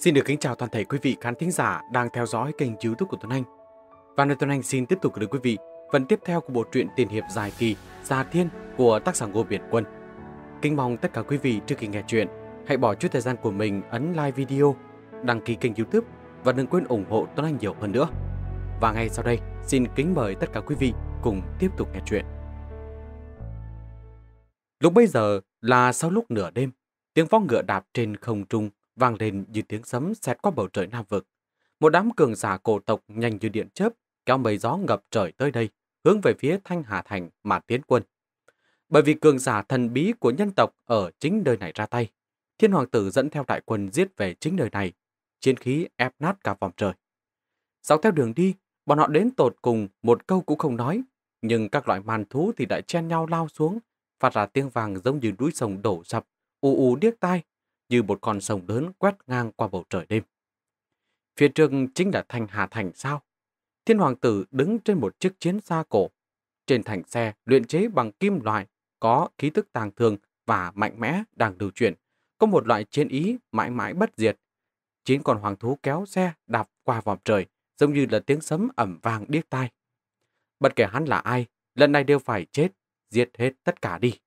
Xin được kính chào toàn thể quý vị khán thính giả đang theo dõi kênh youtube của Tuấn Anh. Và nơi Tuấn Anh xin tiếp tục gửi quý vị phần tiếp theo của bộ truyện tiền hiệp dài kỳ Già Thiên của tác giả Ngô Biển Quân. Kính mong tất cả quý vị trước khi nghe chuyện, hãy bỏ chút thời gian của mình ấn like video, đăng ký kênh youtube và đừng quên ủng hộ Tuấn Anh nhiều hơn nữa. Và ngay sau đây, xin kính mời tất cả quý vị cùng tiếp tục nghe chuyện. Lúc bây giờ là sau lúc nửa đêm, tiếng vó ngựa đạp trên không trung vang lên như tiếng sấm xẹt qua bầu trời Nam Vực. Một đám cường giả cổ tộc nhanh như điện chớp, kéo mây gió ngập trời tới đây, hướng về phía Thanh Hà Thành mà tiến quân. Bởi vì cường giả thần bí của nhân tộc ở chính nơi này ra tay, Thiên Hoàng tử dẫn theo đại quân giết về chính nơi này, chiến khí ép nát cả vòng trời. Dọc theo đường đi, bọn họ đến tột cùng một câu cũng không nói, nhưng các loại màn thú thì đã chen nhau lao xuống, phát ra tiếng vàng giống như núi sông đổ sập, ù ù điếc tai, như một con sông lớn quét ngang qua bầu trời đêm. Phía trước chính là thành Hà Thành sao? Thiên Hoàng Tử đứng trên một chiếc chiến xa cổ. Trên thành xe luyện chế bằng kim loại có khí tức tàng thường và mạnh mẽ đang lưu chuyển. Có một loại chiến ý mãi mãi bất diệt. Chín con hoàng thú kéo xe đạp qua vòng trời giống như là tiếng sấm ẩm vàng điếc tai. Bất kể hắn là ai, lần này đều phải chết, giết hết tất cả đi.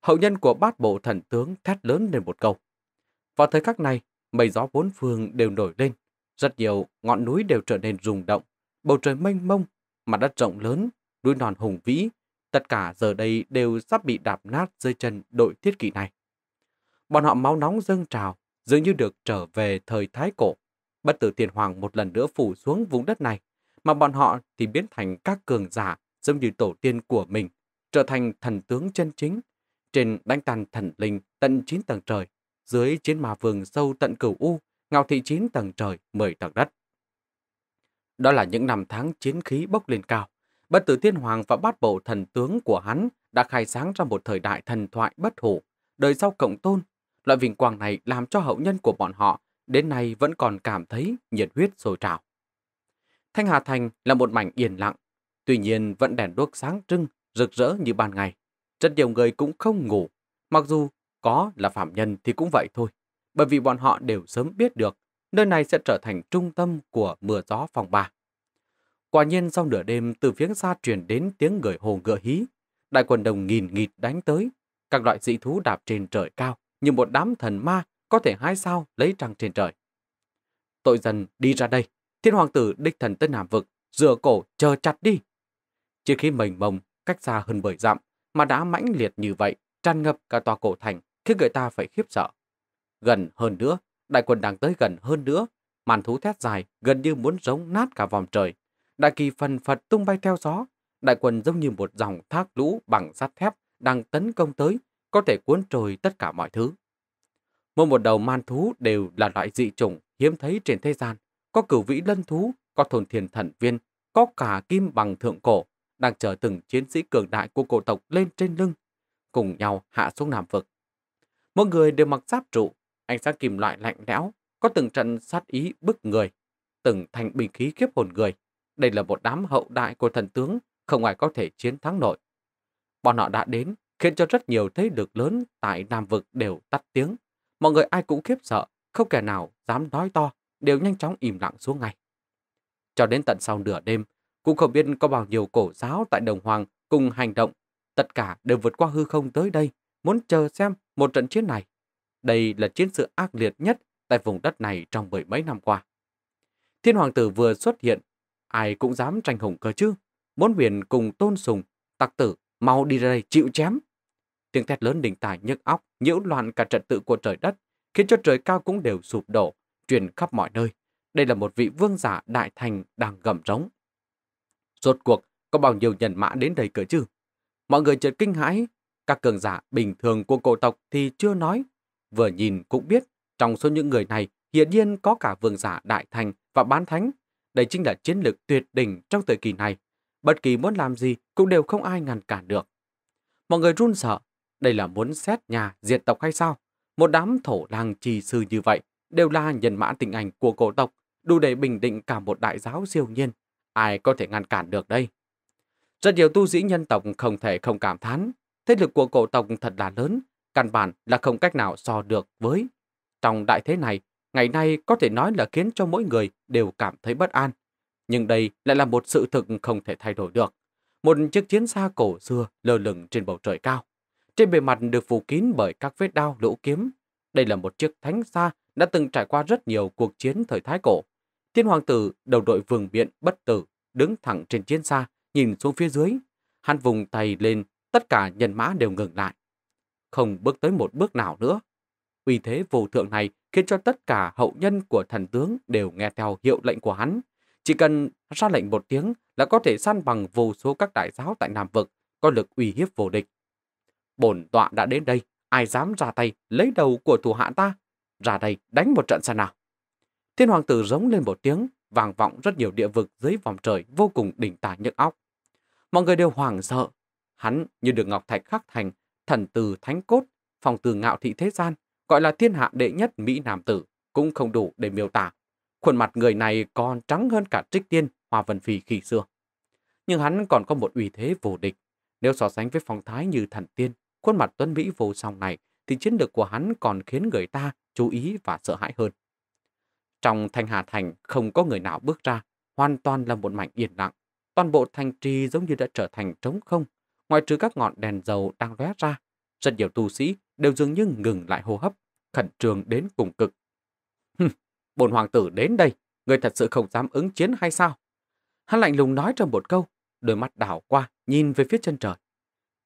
Hậu nhân của bát bộ thần tướng thét lớn lên một câu. Vào thời khắc này, mây gió bốn phương đều nổi lên. Rất nhiều ngọn núi đều trở nên rung động. Bầu trời mênh mông, mặt đất rộng lớn, núi non hùng vĩ. Tất cả giờ đây đều sắp bị đạp nát dưới chân đội thiết kỷ này. Bọn họ máu nóng dâng trào, dường như được trở về thời Thái Cổ. Bất tử tiền hoàng một lần nữa phủ xuống vùng đất này, mà bọn họ thì biến thành các cường giả giống như tổ tiên của mình, trở thành thần tướng chân chính. Trên đánh tàn thần linh tận chín tầng trời, dưới chiến ma vườn sâu tận cửu U, ngạo thị 9 tầng trời, 10 tầng đất. Đó là những năm tháng chiến khí bốc lên cao. Bất tử thiên hoàng và bát bộ thần tướng của hắn đã khai sáng ra một thời đại thần thoại bất hủ, đời sau cộng tôn. Loại vinh quang này làm cho hậu nhân của bọn họ đến nay vẫn còn cảm thấy nhiệt huyết sôi trào. Thanh Hà Thành là một mảnh yên lặng, tuy nhiên vẫn đèn đuốc sáng trưng, rực rỡ như ban ngày. Rất nhiều người cũng không ngủ, mặc dù có là phạm nhân thì cũng vậy thôi, bởi vì bọn họ đều sớm biết được nơi này sẽ trở thành trung tâm của mưa gió phòng ba. Quả nhiên sau nửa đêm từ phía xa truyền đến tiếng người hồ ngựa hí, đại quần đồng nghìn nghịt đánh tới, các loại dị thú đạp trên trời cao như một đám thần ma có thể hai sao lấy trăng trên trời. Tội dân đi ra đây, thiên hoàng tử đích thần tân hàm vực, dừa cổ chờ chặt đi. Trước khi mình mông cách xa hơn bởi dặm mà đã mãnh liệt như vậy, tràn ngập cả tòa cổ thành, khiến người ta phải khiếp sợ. Gần hơn nữa, đại quân đang tới gần hơn nữa, màn thú thét dài gần như muốn giống nát cả vòng trời. Đại kỳ phần phật tung bay theo gió, đại quân giống như một dòng thác lũ bằng sắt thép đang tấn công tới, có thể cuốn trôi tất cả mọi thứ. Mỗi một đầu man thú đều là loại dị chủng hiếm thấy trên thế gian, có cửu vĩ lân thú, có thồn thiền thần viên, có cả kim bằng thượng cổ, đang chờ từng chiến sĩ cường đại của cổ tộc lên trên lưng, cùng nhau hạ xuống Nam Vực. Mỗi người đều mặc giáp trụ, ánh sáng kim loại lạnh lẽo, có từng trận sát ý bức người, từng thành bình khí kiếp hồn người. Đây là một đám hậu đại của thần tướng, không ai có thể chiến thắng nổi. Bọn họ đã đến, khiến cho rất nhiều thế lực lớn tại Nam Vực đều tắt tiếng. Mọi người ai cũng khiếp sợ, không kẻ nào dám nói to, đều nhanh chóng im lặng xuống ngay. Cho đến tận sau nửa đêm, cũng không biết có bao nhiêu cổ giáo tại Đồng Hoàng cùng hành động, tất cả đều vượt qua hư không tới đây, muốn chờ xem một trận chiến này. Đây là chiến sự ác liệt nhất tại vùng đất này trong mười mấy năm qua. Thiên hoàng tử vừa xuất hiện, ai cũng dám tranh hùng cơ chứ. Muốn huyền cùng tôn sùng, tặc tử, mau đi ra đây chịu chém. Tiếng thét lớn đỉnh tài nhức óc, nhiễu loạn cả trật tự của trời đất, khiến cho trời cao cũng đều sụp đổ, truyền khắp mọi nơi. Đây là một vị vương giả đại thành đang gầm rống. Rốt cuộc, có bao nhiêu nhân mã đến đây cỡ chứ? Mọi người chợt kinh hãi các cường giả bình thường của cổ tộc thì chưa nói, vừa nhìn cũng biết trong số những người này hiện nhiên có cả vương giả đại thành và bán thánh. Đây chính là chiến lược tuyệt đỉnh trong thời kỳ này. Bất kỳ muốn làm gì cũng đều không ai ngăn cản được. Mọi người run sợ, đây là muốn xét nhà diệt tộc hay sao? Một đám thổ lang trì sư như vậy đều là nhân mã tình ảnh của cổ tộc, đủ để bình định cả một đại giáo siêu nhiên. Ai có thể ngăn cản được đây? Rất nhiều tu sĩ nhân tộc không thể không cảm thán, Thế lực của cổ tộc thật là lớn, căn bản là không cách nào so được với. Trong đại thế này, ngày nay có thể nói là khiến cho mỗi người đều cảm thấy bất an. Nhưng đây lại là một sự thực không thể thay đổi được. Một chiếc chiến xa cổ xưa lơ lửng trên bầu trời cao. Trên bề mặt được phủ kín bởi các vết đao lỗ kiếm. Đây là một chiếc thánh xa đã từng trải qua rất nhiều cuộc chiến thời Thái Cổ. Thiên hoàng tử, đầu đội vương biện bất tử, đứng thẳng trên chiến xa, nhìn xuống phía dưới. Hắn vùng tay lên tất cả nhân mã đều ngừng lại. Không bước tới một bước nào nữa. Uy thế vô thượng này khiến cho tất cả hậu nhân của thần tướng đều nghe theo hiệu lệnh của hắn. Chỉ cần ra lệnh một tiếng là có thể san bằng vô số các đại giáo tại Nam Vực, có lực uy hiếp vô địch. Bổn tọa đã đến đây, ai dám ra tay lấy đầu của thủ hạ ta? Ra đây đánh một trận xem nào. Thiên hoàng tử giống lên một tiếng, vàng vọng rất nhiều địa vực dưới vòng trời vô cùng đỉnh tả nhức óc. Mọi người đều hoảng sợ, Hắn như được ngọc thạch khắc thành, thần từ thánh cốt, phòng từ ngạo thị thế gian, gọi là thiên hạ đệ nhất Mỹ Nam Tử, cũng không đủ để miêu tả. Khuôn mặt người này còn trắng hơn cả trích tiên Hoa Vân Phi khi xưa. Nhưng hắn còn có một uy thế vô địch. Nếu so sánh với phong thái như thần tiên, khuôn mặt tuấn Mỹ vô song này, thì chiến lược của hắn còn khiến người ta chú ý và sợ hãi hơn. Trong Thanh Hà Thành không có người nào bước ra, hoàn toàn là một mảnh yên lặng. Toàn bộ thành trì giống như đã trở thành trống không, Ngoài trừ các ngọn đèn dầu đang lóe ra, rất nhiều tu sĩ đều dường như ngừng lại hô hấp, khẩn trương đến cùng cực. bổn hoàng tử đến đây, người thật sự không dám ứng chiến hay sao? Hắn lạnh lùng nói trong một câu, đôi mắt đảo qua, nhìn về phía chân trời.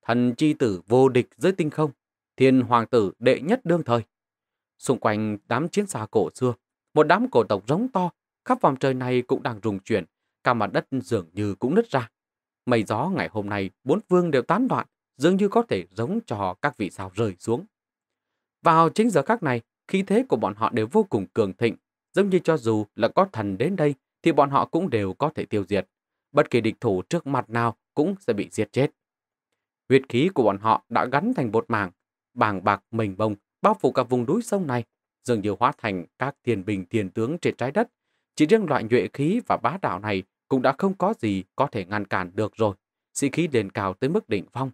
Thần chi tử vô địch dưới tinh không, thiên hoàng tử đệ nhất đương thời. Xung quanh đám chiến xa cổ xưa, một đám cổ tộc rống to, khắp vòng trời này cũng đang rùng chuyển, cả mặt đất dường như cũng nứt ra. Mây gió ngày hôm nay bốn vương đều tán loạn, dường như có thể giống cho các vị sao rơi xuống. Vào chính giờ các này, khí thế của bọn họ đều vô cùng cường thịnh, giống như cho dù là có thần đến đây thì bọn họ cũng đều có thể tiêu diệt. Bất kỳ địch thủ trước mặt nào cũng sẽ bị giết chết. huyệt khí của bọn họ đã gắn thành bột màng, bàng bạc mình bông bao phủ cả vùng núi sông này, dường như hóa thành các thiên bình thiên tướng trên trái đất. Chỉ riêng loại nhuệ khí và bá đạo này cũng đã không có gì có thể ngăn cản được rồi. Sĩ khí lên cao tới mức đỉnh phong.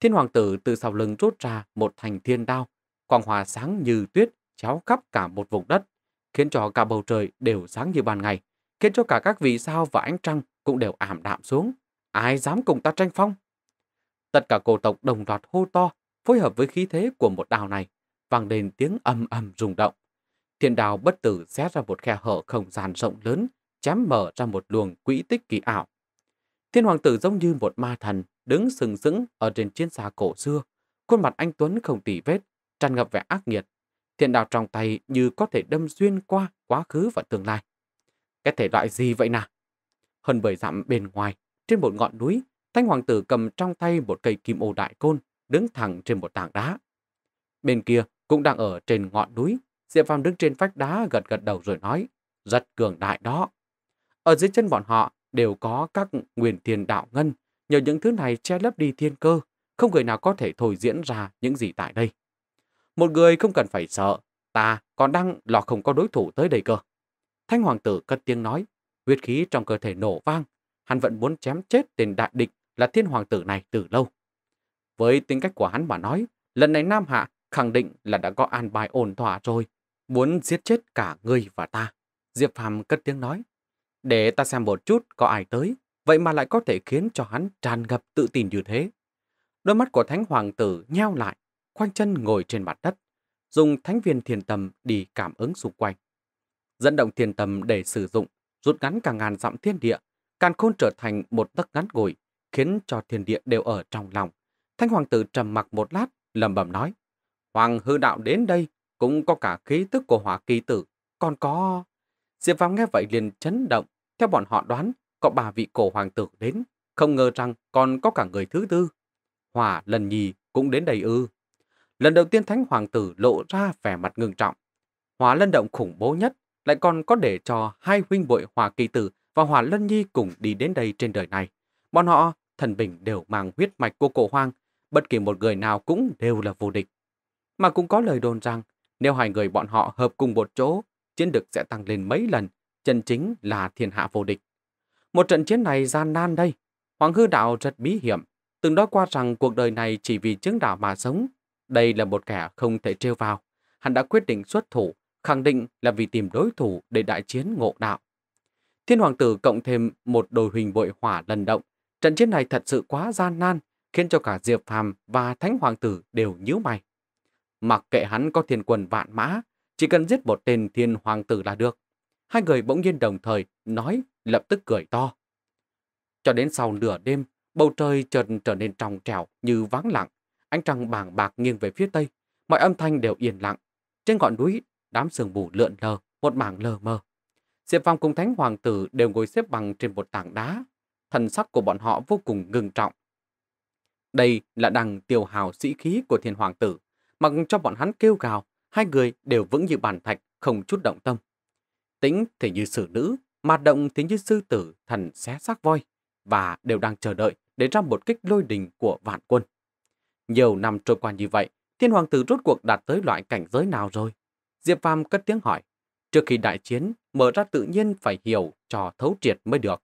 Thiên hoàng tử từ sau lưng rút ra một thành thiên đao, quang hòa sáng như tuyết chéo khắp cả một vùng đất, khiến cho cả bầu trời đều sáng như ban ngày, khiến cho cả các vị sao và ánh trăng cũng đều ảm đạm xuống. Ai dám cùng ta tranh phong? Tất cả cổ tộc đồng loạt hô to, phối hợp với khí thế của một đào này, vang lên tiếng âm âm rung động. Thiên đào bất tử xét ra một khe hở không gian rộng lớn, chém mở ra một luồng quỹ tích kỳ ảo. Thiên hoàng tử giống như một ma thần, đứng sừng sững ở trên chiến xa cổ xưa. Khuôn mặt anh Tuấn không tỉ vết, tràn ngập vẻ ác nghiệt. Thiện đạo trong tay như có thể đâm xuyên qua quá khứ và tương lai. Cái thể loại gì vậy nào? Hơn bởi dặm bên ngoài, trên một ngọn núi, Thanh Hoàng tử cầm trong tay một cây kim ô đại côn, đứng thẳng trên một tảng đá. Bên kia cũng đang ở trên ngọn núi, Diệp Phàm đứng trên vách đá gật gật đầu rồi nói, rất cường đại đó. Ở dưới chân bọn họ đều có các nguyền thiền đạo ngân, nhờ những thứ này che lấp đi thiên cơ, không người nào có thể thổi diễn ra những gì tại đây. Một người không cần phải sợ, ta còn đang lò không có đối thủ tới đây cơ. Thanh hoàng tử cất tiếng nói, huyết khí trong cơ thể nổ vang, hắn vẫn muốn chém chết tên đại địch là thiên hoàng tử này từ lâu. Với tính cách của hắn mà nói, lần này Nam Hạ khẳng định là đã có an bài ổn thỏa rồi, muốn giết chết cả ngươi và ta. Diệp Phàm cất tiếng nói, để ta xem một chút có ai tới, vậy mà lại có thể khiến cho hắn tràn ngập tự tin như thế. Đôi mắt của thánh hoàng tử nheo lại, khoanh chân ngồi trên mặt đất, dùng thánh viên thiền tâm đi cảm ứng xung quanh. Dẫn động thiền tâm để sử dụng, rút ngắn cả ngàn dặm thiên địa, càn khôn trở thành một tấc ngắn ngồi, khiến cho thiên địa đều ở trong lòng. Thánh hoàng tử trầm mặc một lát, lầm bầm nói, Hoàng hư đạo đến đây, cũng có cả khí tức của hỏa kỳ tử, còn có... Diệp phong nghe vậy liền chấn động, theo bọn họ đoán, có bà vị cổ hoàng tử đến, không ngờ rằng còn có cả người thứ tư. hòa lần nhì cũng đến đầy ư. Lần đầu tiên thánh hoàng tử lộ ra vẻ mặt ngưng trọng. hòa lân động khủng bố nhất, lại còn có để cho hai huynh bội hòa kỳ tử và hòa lân nhi cùng đi đến đây trên đời này. Bọn họ, thần bình đều mang huyết mạch của cổ hoang bất kỳ một người nào cũng đều là vô địch. Mà cũng có lời đồn rằng, nếu hai người bọn họ hợp cùng một chỗ, chiến lực sẽ tăng lên mấy lần, chân chính là thiên hạ vô địch. Một trận chiến này gian nan đây. Hoàng hư đạo rất bí hiểm, từng nói qua rằng cuộc đời này chỉ vì chứng đạo mà sống. Đây là một kẻ không thể trêu vào. Hắn đã quyết định xuất thủ, khẳng định là vì tìm đối thủ để đại chiến ngộ đạo. Thiên hoàng tử cộng thêm một đồi huỳnh bội hỏa lần động. Trận chiến này thật sự quá gian nan, khiến cho cả Diệp Phàm và Thánh hoàng tử đều nhíu mày. Mặc kệ hắn có thiên quần vạn mã, chỉ cần giết một tên thiên hoàng tử là được. Hai người bỗng nhiên đồng thời nói, lập tức cười to. Cho đến sau nửa đêm, bầu trời chợt trở nên trong trẻo như vắng lặng. Ánh trăng bàng bạc nghiêng về phía tây, mọi âm thanh đều yên lặng. Trên ngọn núi, đám sườn bù lượn lờ, một mảng lờ mờ. Diệp Phong cùng Thánh Hoàng tử đều ngồi xếp bằng trên một tảng đá. Thần sắc của bọn họ vô cùng ngưng trọng. Đây là đằng tiêu hào sĩ khí của thiên hoàng tử. Mặc cho bọn hắn kêu gào, hai người đều vững như bàn thạch, không chút động tâm tĩnh thì như sử nữ, mà động thì như sư tử, thần xé xác voi, và đều đang chờ đợi để ra một kích lôi đình của vạn quân. Nhiều năm trôi qua như vậy, thiên hoàng tử rốt cuộc đạt tới loại cảnh giới nào rồi? Diệp Phàm cất tiếng hỏi. Trước khi đại chiến, mở ra tự nhiên phải hiểu cho thấu triệt mới được.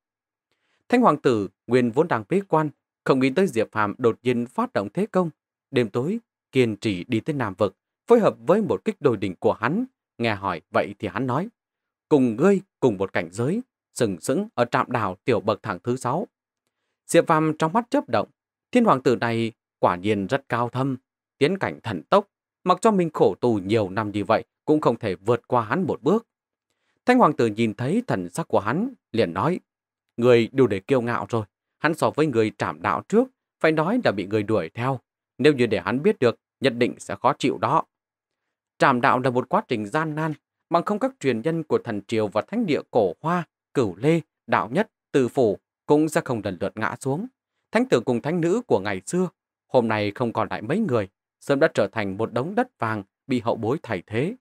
Thanh hoàng tử nguyên vốn đang bế quan, không nghĩ tới Diệp Phàm đột nhiên phát động thế công. Đêm tối, kiên trì đi tới Nam Vực, phối hợp với một kích đồi đỉnh của hắn. Nghe hỏi vậy thì hắn nói cùng ngươi cùng một cảnh giới, sừng sững ở trạm đảo tiểu bậc thẳng thứ sáu. Diệp Phàm trong mắt chớp động, thiên hoàng tử này quả nhiên rất cao thâm, tiến cảnh thần tốc, mặc cho mình khổ tù nhiều năm như vậy cũng không thể vượt qua hắn một bước. Thanh hoàng tử nhìn thấy thần sắc của hắn, liền nói, người đủ để kiêu ngạo rồi, hắn so với người trạm đạo trước, phải nói là bị người đuổi theo, nếu như để hắn biết được, nhất định sẽ khó chịu đó. trạm đạo là một quá trình gian nan, bằng không các truyền nhân của thần triều và thánh địa cổ hoa, cửu lê, đạo nhất, từ phủ cũng ra không lần lượt ngã xuống. Thánh tử cùng thánh nữ của ngày xưa, hôm nay không còn lại mấy người, sớm đã trở thành một đống đất vàng bị hậu bối thay thế.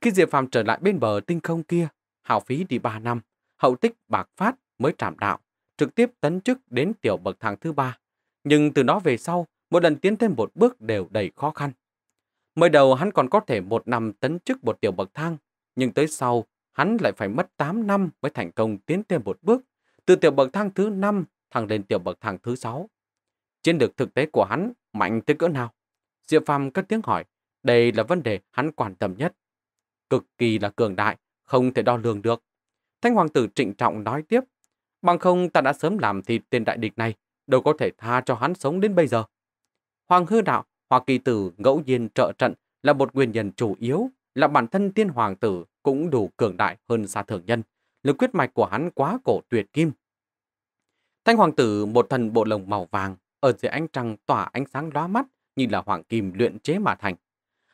Khi Diệp Phàm trở lại bên bờ tinh không kia, hào phí đi 3 năm, hậu tích bạc phát mới trảm đạo, trực tiếp tấn chức đến tiểu bậc thang thứ ba. Nhưng từ đó về sau, mỗi lần tiến thêm một bước đều đầy khó khăn. Mới đầu hắn còn có thể một năm tấn chức một tiểu bậc thang, nhưng tới sau, hắn lại phải mất 8 năm mới thành công tiến thêm một bước, từ tiểu bậc thang thứ 5 thẳng lên tiểu bậc thang thứ 6. Chiến lược thực tế của hắn mạnh tới cỡ nào? Diệp Phàm cất tiếng hỏi, đây là vấn đề hắn quan tâm nhất. Cực kỳ là cường đại, không thể đo lường được. Thanh hoàng tử trịnh trọng nói tiếp, bằng không ta đã sớm làm thịt tên đại địch này, đâu có thể tha cho hắn sống đến bây giờ. Hoàng hư đạo Hoa Kỳ Tử ngẫu nhiên trợ trận là một nguyên nhân chủ yếu là bản thân tiên hoàng tử cũng đủ cường đại hơn xa thường nhân. Lực quyết mạch của hắn quá cổ tuyệt kim. Thanh hoàng tử một thần bộ lồng màu vàng ở dưới ánh trăng tỏa ánh sáng lóa mắt như là hoàng kim luyện chế mà thành.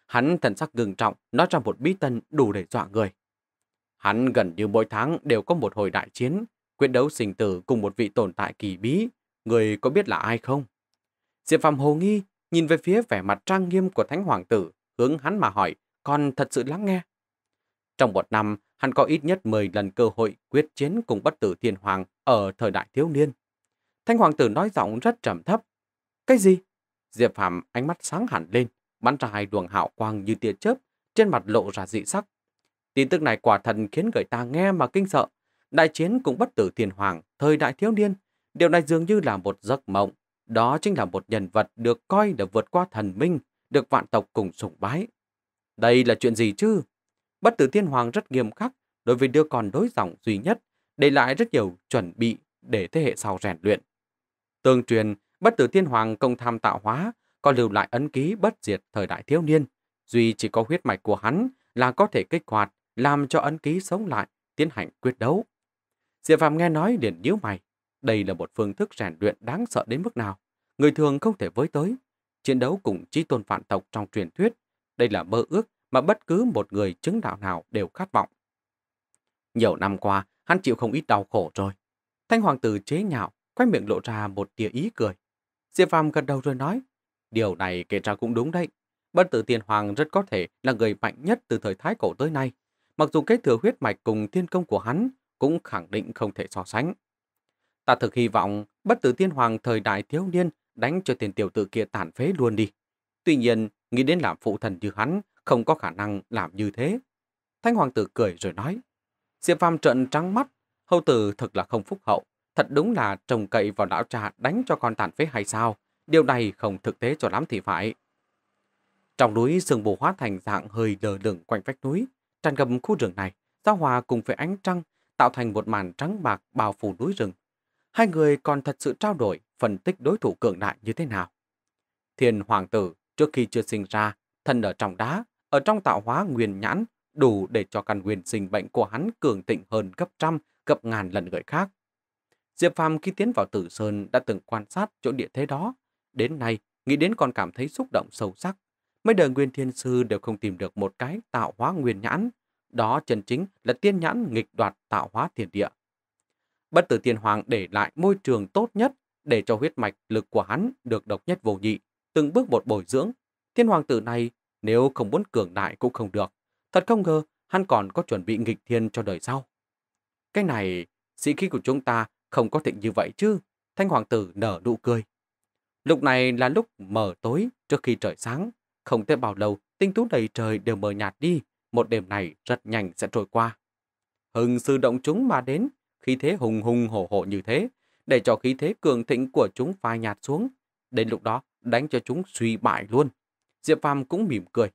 Hắn thần sắc gừng trọng nói ra một bí tân đủ để dọa người. Hắn gần như mỗi tháng đều có một hồi đại chiến, quyết đấu sinh tử cùng một vị tồn tại kỳ bí. Người có biết là ai không? Diệp Phạm hồ nghi nhìn về phía vẻ mặt trang nghiêm của Thánh Hoàng tử, hướng hắn mà hỏi, con thật sự lắng nghe. Trong một năm, hắn có ít nhất 10 lần cơ hội quyết chiến cùng bất tử thiên hoàng ở thời đại thiếu niên. Thanh hoàng tử nói giọng rất trầm thấp. Cái gì? Diệp Phạm ánh mắt sáng hẳn lên, bắn ra hai luồng hạo quang như tia chớp, trên mặt lộ ra dị sắc. Tin tức này quả thần khiến người ta nghe mà kinh sợ. Đại chiến cùng bất tử thiên hoàng, thời đại thiếu niên. Điều này dường như là một giấc mộng đó chính là một nhân vật được coi là vượt qua thần minh, được vạn tộc cùng sủng bái. Đây là chuyện gì chứ? Bất tử thiên hoàng rất nghiêm khắc đối với đứa con đối dòng duy nhất, để lại rất nhiều chuẩn bị để thế hệ sau rèn luyện. Tương truyền, bất tử thiên hoàng công tham tạo hóa, còn lưu lại ấn ký bất diệt thời đại thiếu niên. Duy chỉ có huyết mạch của hắn là có thể kích hoạt, làm cho ấn ký sống lại, tiến hành quyết đấu. Diệp Phạm nghe nói liền điếu mày. Đây là một phương thức rèn luyện đáng sợ đến mức nào. Người thường không thể với tới. Chiến đấu cùng chi tôn phản tộc trong truyền thuyết. Đây là mơ ước mà bất cứ một người chứng đạo nào đều khát vọng. Nhiều năm qua, hắn chịu không ít đau khổ rồi. Thanh hoàng tử chế nhạo, quay miệng lộ ra một tia ý cười. Diệp Phàm gật đầu rồi nói, điều này kể ra cũng đúng đấy. Bất tử tiên hoàng rất có thể là người mạnh nhất từ thời Thái Cổ tới nay. Mặc dù kế thừa huyết mạch cùng thiên công của hắn cũng khẳng định không thể so sánh. Ta thực hy vọng bất tử tiên hoàng thời đại thiếu niên đánh cho tiền tiểu tử kia tàn phế luôn đi. Tuy nhiên, nghĩ đến làm phụ thần như hắn, không có khả năng làm như thế. Thanh hoàng tử cười rồi nói, Diệp Phàm trận trắng mắt, hầu tử thật là không phúc hậu, thật đúng là trồng cậy vào lão trà đánh cho con tàn phế hay sao, điều này không thực tế cho lắm thì phải. Trong núi sương mù hóa thành dạng hơi lờ lửng quanh vách núi, tràn ngập khu rừng này, giao hòa cùng với ánh trăng, tạo thành một màn trắng bạc bao phủ núi rừng, hai người còn thật sự trao đổi, phân tích đối thủ cường đại như thế nào. Thiên hoàng tử, trước khi chưa sinh ra, thân ở trong đá, ở trong tạo hóa nguyên nhãn, đủ để cho căn nguyên sinh bệnh của hắn cường tịnh hơn gấp trăm, gấp ngàn lần người khác. Diệp Phàm khi tiến vào Tử Sơn đã từng quan sát chỗ địa thế đó. Đến nay, nghĩ đến còn cảm thấy xúc động sâu sắc. Mấy đời nguyên thiên sư đều không tìm được một cái tạo hóa nguyên nhãn. Đó chân chính là tiên nhãn nghịch đoạt tạo hóa thiên địa. Bất tử thiên hoàng để lại môi trường tốt nhất để cho huyết mạch lực của hắn được độc nhất vô nhị, từng bước một bồi dưỡng. Thiên hoàng tử này nếu không muốn cường đại cũng không được. Thật không ngờ hắn còn có chuẩn bị nghịch thiên cho đời sau. Cái này, sĩ khí của chúng ta không có thịnh như vậy chứ. Thanh hoàng tử nở nụ cười. Lúc này là lúc mờ tối trước khi trời sáng. Không thể bao lâu, tinh tú đầy trời đều mờ nhạt đi. Một đêm này rất nhanh sẽ trôi qua. Hừng sư động chúng mà đến, khí thế hùng hùng hổ hổ như thế, để cho khí thế cường thịnh của chúng phai nhạt xuống. Đến lúc đó, đánh cho chúng suy bại luôn. Diệp Phàm cũng mỉm cười.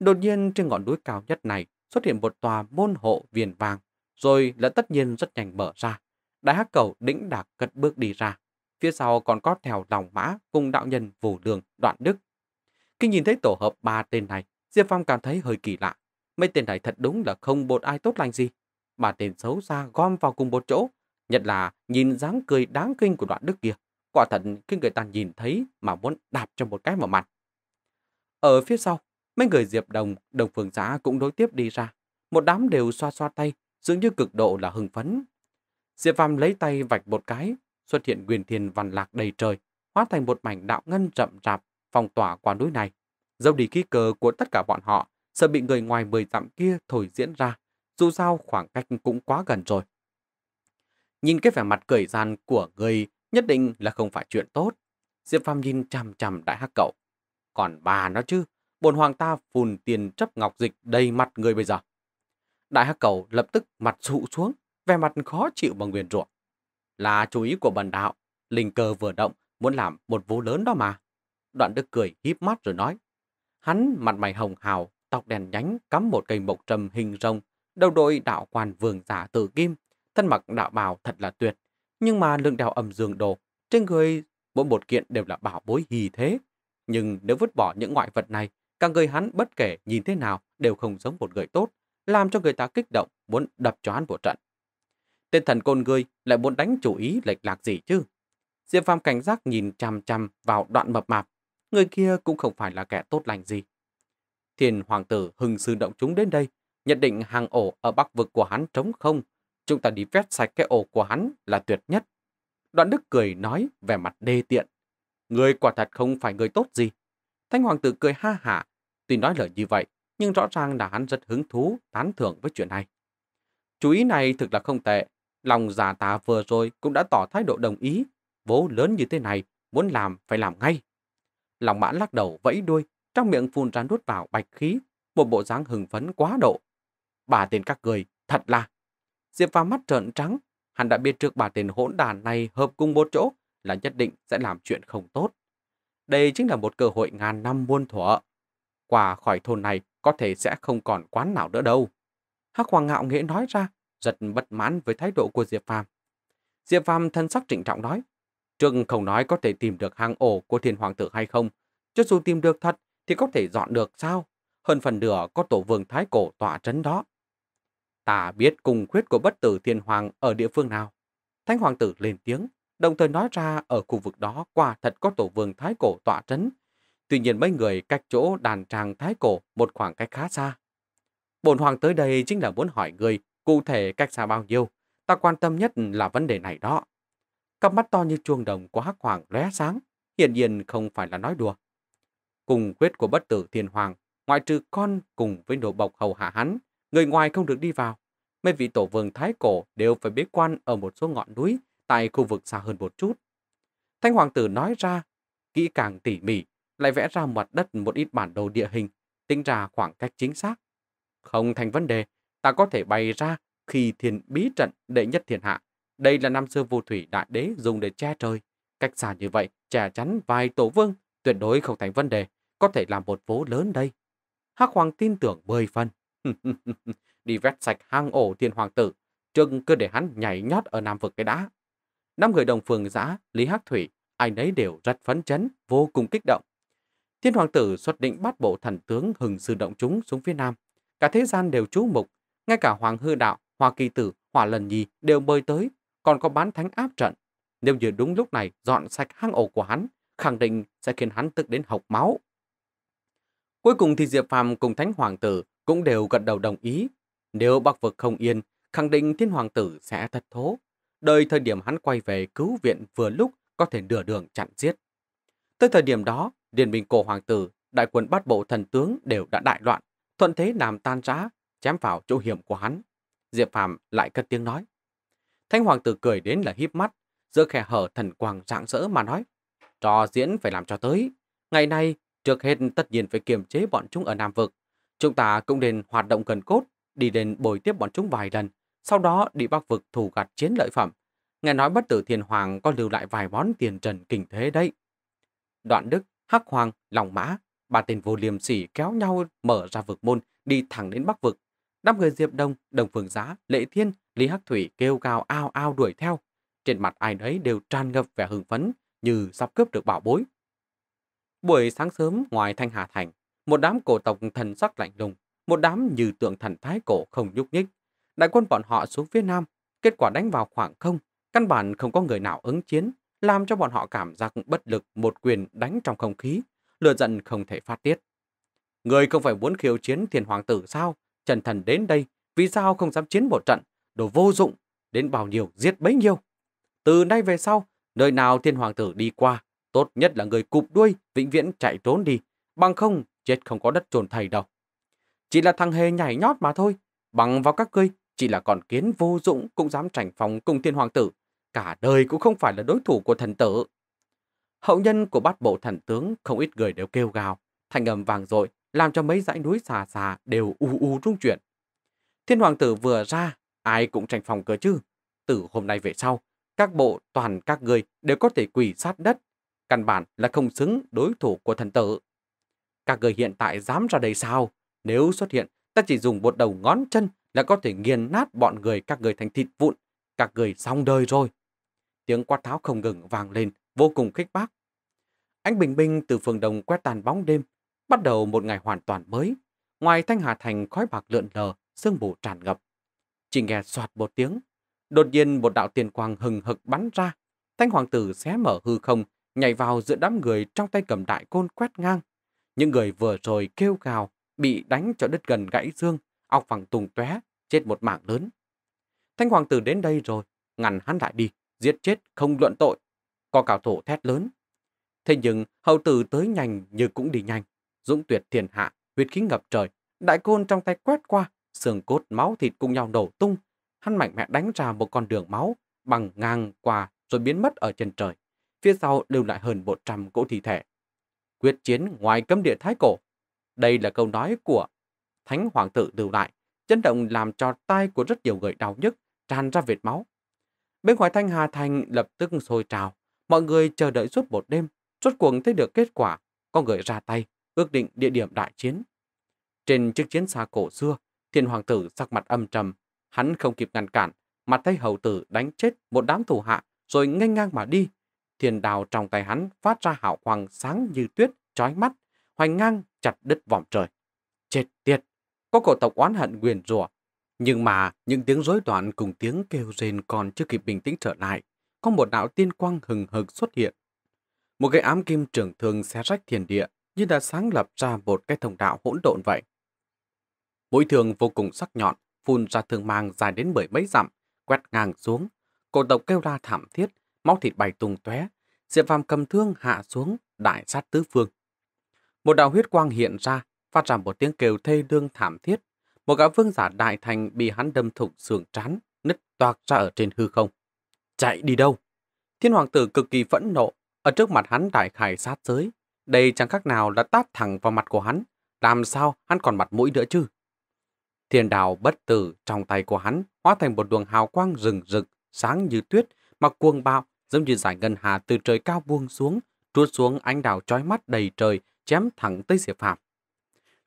Đột nhiên trên ngọn núi cao nhất này xuất hiện một tòa môn hộ viền vàng, rồi là tất nhiên rất nhanh mở ra. Đại hắc cầu đĩnh đạc cất bước đi ra. Phía sau còn có theo lòng mã cùng đạo nhân vù đường đoạn đức. Khi nhìn thấy tổ hợp ba tên này, Diệp Phong cảm thấy hơi kỳ lạ. Mấy tên này thật đúng là không bột ai tốt lành gì bà tên xấu xa gom vào cùng một chỗ, nhất là nhìn dáng cười đáng kinh của đoạn đức kia. Quả thật khi người ta nhìn thấy mà muốn đạp cho một cái vào mặt. Ở phía sau, mấy người Diệp Đồng, Đồng Phương Giá cũng đối tiếp đi ra. Một đám đều xoa xoa tay, dường như cực độ là hưng phấn. Diệp Phàm lấy tay vạch một cái, xuất hiện quyền thiên văn lạc đầy trời, hóa thành một mảnh đạo ngân rậm rạp, phong tỏa qua núi này. Dâu đi khí cờ của tất cả bọn họ, sợ bị người ngoài mười dặm kia thổi diễn ra, dù sao khoảng cách cũng quá gần rồi. Nhìn cái vẻ mặt cười gian của người nhất định là không phải chuyện tốt. Diệp Phàm nhìn chằm chằm đại hắc cậu. Còn bà nó chứ, bồn hoàng ta phùn tiền chấp ngọc dịch đầy mặt người bây giờ. Đại hắc cầu lập tức mặt sụ xuống, vẻ mặt khó chịu bằng nguyền ruộng. Là chú ý của bần đạo, linh cơ vừa động, muốn làm một vố lớn đó mà. Đoạn đức cười híp mắt rồi nói. Hắn mặt mày hồng hào, tóc đèn nhánh cắm một cây mộc trầm hình rồng đầu đội đạo quan vương giả tử kim, thân mặc đạo bào thật là tuyệt. Nhưng mà lượng đạo ẩm dương đồ, trên người mỗi một kiện đều là bảo bối hì thế. Nhưng nếu vứt bỏ những ngoại vật này, cả người hắn bất kể nhìn thế nào đều không giống một người tốt, làm cho người ta kích động muốn đập cho hắn một trận. Tên thần côn người lại muốn đánh chủ ý lệch lạc gì chứ? Diệp Phàm cảnh giác nhìn chăm chăm vào đoạn mập mạp, người kia cũng không phải là kẻ tốt lành gì. Thiền hoàng tử hừng sư động chúng đến đây, nhận định hàng ổ ở bắc vực của hắn trống không, chúng ta đi vét sạch cái ổ của hắn là tuyệt nhất. Đoạn Đức cười nói về mặt đê tiện. Người quả thật không phải người tốt gì. Thanh Hoàng tử cười ha hả, tuy nói lời như vậy, nhưng rõ ràng là hắn rất hứng thú, tán thưởng với chuyện này. Chú ý này thực là không tệ, lòng già ta vừa rồi cũng đã tỏ thái độ đồng ý, vố lớn như thế này, muốn làm phải làm ngay. Lòng mãn lắc đầu vẫy đuôi, trong miệng phun ra nuốt vào bạch khí, một bộ dáng hừng phấn quá độ, bà tên các người, thật là. Diệp phàm mắt trợn trắng, hắn đã biết trước bà tên hỗn đàn này hợp cùng một chỗ là nhất định sẽ làm chuyện không tốt. Đây chính là một cơ hội ngàn năm muôn thuở. quả khỏi thôn này có thể sẽ không còn quán nào nữa đâu. Hắc Hoàng ngạo nghĩa nói ra, giật bất mãn với thái độ của Diệp phàm Diệp phàm thân sắc trịnh trọng nói, Trương không nói có thể tìm được hang ổ của thiên hoàng tử hay không. Cho dù tìm được thật thì có thể dọn được sao? Hơn phần nửa có tổ vương thái cổ tọa trấn đó. Ta biết cung khuyết của bất tử thiên hoàng ở địa phương nào. Thánh hoàng tử lên tiếng, đồng thời nói ra ở khu vực đó quả thật có tổ vương thái cổ tọa trấn. Tuy nhiên mấy người cách chỗ đàn tràng thái cổ một khoảng cách khá xa. Bồn hoàng tới đây chính là muốn hỏi người cụ thể cách xa bao nhiêu. Ta quan tâm nhất là vấn đề này đó. Cặp mắt to như chuông đồng của hắc hoàng lóe sáng, hiển nhiên không phải là nói đùa. Cùng quyết của bất tử thiên hoàng, ngoại trừ con cùng với nổ bọc hầu hạ hắn, Người ngoài không được đi vào. Mấy vị tổ vương thái cổ đều phải bế quan ở một số ngọn núi tại khu vực xa hơn một chút. Thanh hoàng tử nói ra, kỹ càng tỉ mỉ, lại vẽ ra mặt đất một ít bản đồ địa hình, tính ra khoảng cách chính xác. Không thành vấn đề, ta có thể bày ra khi thiền bí trận đệ nhất thiên hạ. Đây là năm xưa vô thủy đại đế dùng để che trời. Cách xa như vậy, che chắn vài tổ vương, tuyệt đối không thành vấn đề, có thể làm một vố lớn đây. Hắc Hoàng tin tưởng 10 phần. đi vét sạch hang ổ thiên hoàng tử, trước cứ để hắn nhảy nhót ở Nam vực cái đã. Năm người đồng phường giã, Lý Hắc Thủy, ai ấy đều rất phấn chấn, vô cùng kích động. Thiên hoàng tử xuất định bắt bộ thần tướng hừng sư động chúng xuống phía Nam. Cả thế gian đều chú mục, ngay cả Hoàng Hư Đạo, Hoa Kỳ Tử, Hỏa Lần Nhi đều bơi tới, còn có bán thánh áp trận. Nếu như đúng lúc này dọn sạch hang ổ của hắn, khẳng định sẽ khiến hắn tức đến hộc máu. Cuối cùng thì Diệp Phàm cùng Thánh Hoàng Tử cũng đều gật đầu đồng ý. Nếu bắc vực không yên, khẳng định thiên hoàng tử sẽ thất thố. Đợi thời điểm hắn quay về cứu viện vừa lúc có thể nửa đường chặn giết. Tới thời điểm đó, điện bình cổ hoàng tử, đại quân bắt bộ thần tướng đều đã đại loạn, thuận thế làm tan rã, chém vào chỗ hiểm của hắn. Diệp Phàm lại cất tiếng nói. Thánh hoàng tử cười đến là híp mắt, giữa khe hở thần quang rạng rỡ mà nói. Trò diễn phải làm cho tới. Ngày nay, trước hết tất nhiên phải kiềm chế bọn chúng ở Nam Vực. Chúng ta cũng nên hoạt động cần cốt, đi đến bồi tiếp bọn chúng vài lần, sau đó đi bắc vực thủ gạt chiến lợi phẩm. Nghe nói bất tử thiên hoàng có lưu lại vài món tiền trần kinh thế đấy. Đoạn Đức, Hắc Hoàng, Lòng Mã, ba tên vô liềm sỉ kéo nhau mở ra vực môn, đi thẳng đến bắc vực. năm người Diệp Đông, Đồng Phương Giá, Lệ Thiên, Lý Hắc Thủy kêu cao ao ao đuổi theo. Trên mặt ai đấy đều tràn ngập vẻ hưng phấn như sắp cướp được bảo bối. Buổi sáng sớm ngoài Thanh Hà Thành, một đám cổ tộc thần sắc lạnh lùng, một đám như tượng thần thái cổ không nhúc nhích. Đại quân bọn họ xuống phía nam, kết quả đánh vào khoảng không, căn bản không có người nào ứng chiến, làm cho bọn họ cảm giác bất lực một quyền đánh trong không khí, lừa giận không thể phát tiết. Người không phải muốn khiêu chiến thiên hoàng tử sao? Trần thần đến đây, vì sao không dám chiến một trận? Đồ vô dụng, đến bao nhiêu giết bấy nhiêu. Từ nay về sau, nơi nào thiên hoàng tử đi qua, tốt nhất là người cụp đuôi, vĩnh viễn chạy trốn đi, bằng không chết không có đất trồn thầy đâu. Chỉ là thằng hề nhảy nhót mà thôi, bằng vào các ngươi, chỉ là còn kiến vô dụng cũng dám tranh phòng cùng thiên hoàng tử, cả đời cũng không phải là đối thủ của thần tử. Hậu nhân của bát bộ thần tướng không ít người đều kêu gào, thành âm vàng dội, làm cho mấy dãy núi xà xà đều u u rung chuyển. Thiên hoàng tử vừa ra, ai cũng tranh phòng cơ chứ. Từ hôm nay về sau, các bộ toàn các người đều có thể quỳ sát đất, căn bản là không xứng đối thủ của thần tử. Các người hiện tại dám ra đây sao? Nếu xuất hiện, ta chỉ dùng một đầu ngón chân là có thể nghiền nát bọn người các người thành thịt vụn. Các người xong đời rồi. Tiếng quát tháo không ngừng vang lên, vô cùng khích bác. Anh Bình minh từ phường đồng quét tàn bóng đêm, bắt đầu một ngày hoàn toàn mới. Ngoài Thanh Hà Thành khói bạc lượn lờ, sương mù tràn ngập. Chỉ nghe soạt một tiếng, đột nhiên một đạo tiền quang hừng hực bắn ra. Thanh Hoàng tử xé mở hư không, nhảy vào giữa đám người trong tay cầm đại côn quét ngang. Những người vừa rồi kêu gào, bị đánh cho đứt gần gãy xương, ọc phẳng tùng tóe, chết một mảng lớn. Thanh hoàng tử đến đây rồi, ngăn hắn lại đi, giết chết không luận tội. Có cào thổ thét lớn. Thế nhưng hậu tử tới nhanh như cũng đi nhanh. Dũng tuyệt thiền hạ, huyết khí ngập trời. Đại côn trong tay quét qua, xương cốt máu thịt cùng nhau nổ tung. Hắn mạnh mẽ đánh ra một con đường máu, bằng ngang qua rồi biến mất ở chân trời. Phía sau lưu lại hơn 100 cỗ thi thể quyết chiến ngoài cấm địa Thái Cổ. Đây là câu nói của Thánh Hoàng tử lưu lại, chấn động làm cho tai của rất nhiều người đau nhức, tràn ra vệt máu. Bên ngoài Thanh Hà Thành lập tức sôi trào, mọi người chờ đợi suốt một đêm, suốt cuộc thấy được kết quả, có người ra tay, ước định địa điểm đại chiến. Trên chiếc chiến xa cổ xưa, thiên hoàng tử sắc mặt âm trầm, hắn không kịp ngăn cản, mặt thấy hầu tử đánh chết một đám thủ hạ rồi nghênh ngang mà đi, thiền đào trong tay hắn phát ra hào quang sáng như tuyết, trói mắt, hoành ngang chặt đứt vòm trời. Chết tiệt! Có cổ tộc oán hận nguyền rủa Nhưng mà những tiếng rối loạn cùng tiếng kêu rên còn chưa kịp bình tĩnh trở lại. Có một đạo tiên quang hừng hực xuất hiện. Một cái ám kim trưởng thường xé rách thiền địa như đã sáng lập ra một cái thông đạo hỗn độn vậy. Mũi thường vô cùng sắc nhọn, phun ra thương mang dài đến mười mấy dặm, quét ngang xuống. Cổ tộc kêu la thảm thiết, máu thịt bay tung tóe. Diệp Phàm cầm thương hạ xuống, đại sát tứ phương. Một đạo huyết quang hiện ra, phát ra một tiếng kêu thê lương thảm thiết. Một gã vương giả đại thành bị hắn đâm thủng sườn trán, nứt toạc ra ở trên hư không. Chạy đi đâu? Thiên hoàng tử cực kỳ phẫn nộ, ở trước mặt hắn đại khải sát giới. Đây chẳng khác nào đã tát thẳng vào mặt của hắn, làm sao hắn còn mặt mũi nữa chứ? Thiên đào bất tử trong tay của hắn hóa thành một luồng hào quang rừng rực, sáng như tuyết, mà cuồng bạo giống như giải ngân hà từ trời cao buông xuống, trút xuống ánh đào trói mắt đầy trời, chém thẳng tới Diệp Phạm.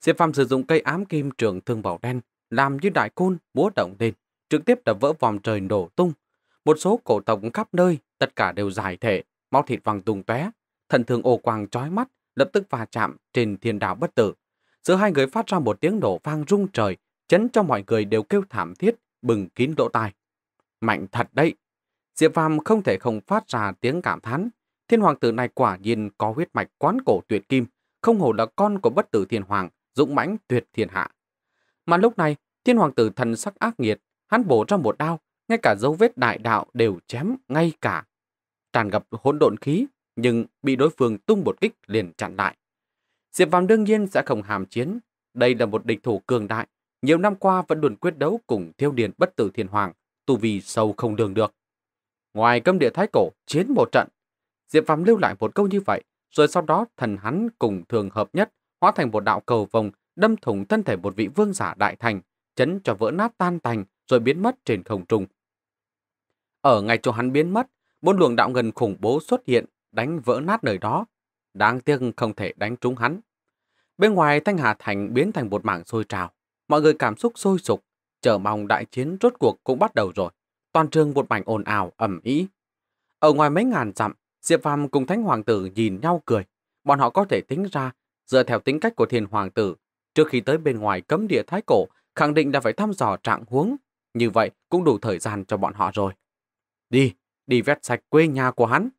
Diệp Phạm sử dụng cây ám kim trường thương bảo đen, làm như đại côn búa động lên, trực tiếp đập vỡ vòng trời nổ tung. Một số cổ tộc khắp nơi, tất cả đều giải thể, máu thịt vàng tung tóe, thần thường ô quang trói mắt, lập tức va chạm trên thiên đạo bất tử. Giữa hai người phát ra một tiếng nổ vang rung trời, chấn cho mọi người đều kêu thảm thiết, bừng kín lỗ tai. Mạnh thật đấy, Diệp Phàm không thể không phát ra tiếng cảm thán. Thiên hoàng tử này quả nhiên có huyết mạch quán cổ tuyệt kim, không hổ là con của bất tử thiên hoàng, dũng mãnh tuyệt thiên hạ. Mà lúc này, thiên hoàng tử thần sắc ác nghiệt, hắn bổ ra một đao, ngay cả dấu vết đại đạo đều chém ngay cả. Tràn gặp hỗn độn khí, nhưng bị đối phương tung một kích liền chặn lại. Diệp Phàm đương nhiên sẽ không hàm chiến. Đây là một địch thủ cường đại, nhiều năm qua vẫn luôn quyết đấu cùng thiêu điền bất tử thiên hoàng, tu vì sâu không đường được. Ngoài cấm địa thái cổ, chiến một trận. Diệp Phàm lưu lại một câu như vậy, rồi sau đó thần hắn cùng thường hợp nhất, hóa thành một đạo cầu vồng, đâm thủng thân thể một vị vương giả đại thành, chấn cho vỡ nát tan thành rồi biến mất trên không trung. Ở ngay chỗ hắn biến mất, bốn luồng đạo ngân khủng bố xuất hiện, đánh vỡ nát nơi đó. Đáng tiếc không thể đánh trúng hắn. Bên ngoài Thanh Hà Thành biến thành một mảng sôi trào. Mọi người cảm xúc sôi sục, chờ mong đại chiến rốt cuộc cũng bắt đầu rồi toàn trường một mảnh ồn ào, ẩm ý. Ở ngoài mấy ngàn dặm, Diệp Phạm cùng Thánh Hoàng tử nhìn nhau cười. Bọn họ có thể tính ra, dựa theo tính cách của Thiên Hoàng tử, trước khi tới bên ngoài cấm địa Thái Cổ, khẳng định đã phải thăm dò trạng huống. Như vậy cũng đủ thời gian cho bọn họ rồi. Đi, đi vét sạch quê nhà của hắn.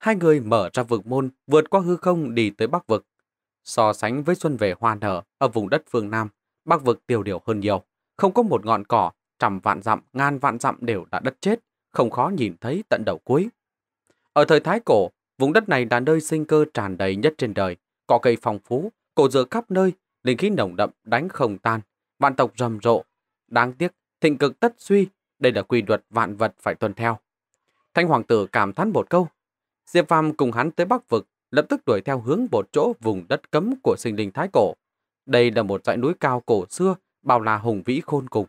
Hai người mở ra vực môn, vượt qua hư không đi tới Bắc Vực. So sánh với xuân về hoa nở ở vùng đất phương Nam, Bắc Vực tiêu điều hơn nhiều. Không có một ngọn cỏ, trăm vạn dặm, ngàn vạn dặm đều đã đất chết, không khó nhìn thấy tận đầu cuối. Ở thời Thái Cổ, vùng đất này là nơi sinh cơ tràn đầy nhất trên đời, có cây phong phú, cổ dừa khắp nơi, linh khí nồng đậm đánh không tan, vạn tộc rầm rộ. Đáng tiếc, thịnh cực tất suy, đây là quy luật vạn vật phải tuân theo. Thanh Hoàng tử cảm thán một câu. Diệp Phàm cùng hắn tới Bắc Vực, lập tức đuổi theo hướng một chỗ vùng đất cấm của sinh linh Thái Cổ. Đây là một dãy núi cao cổ xưa, bao là hùng vĩ khôn cùng.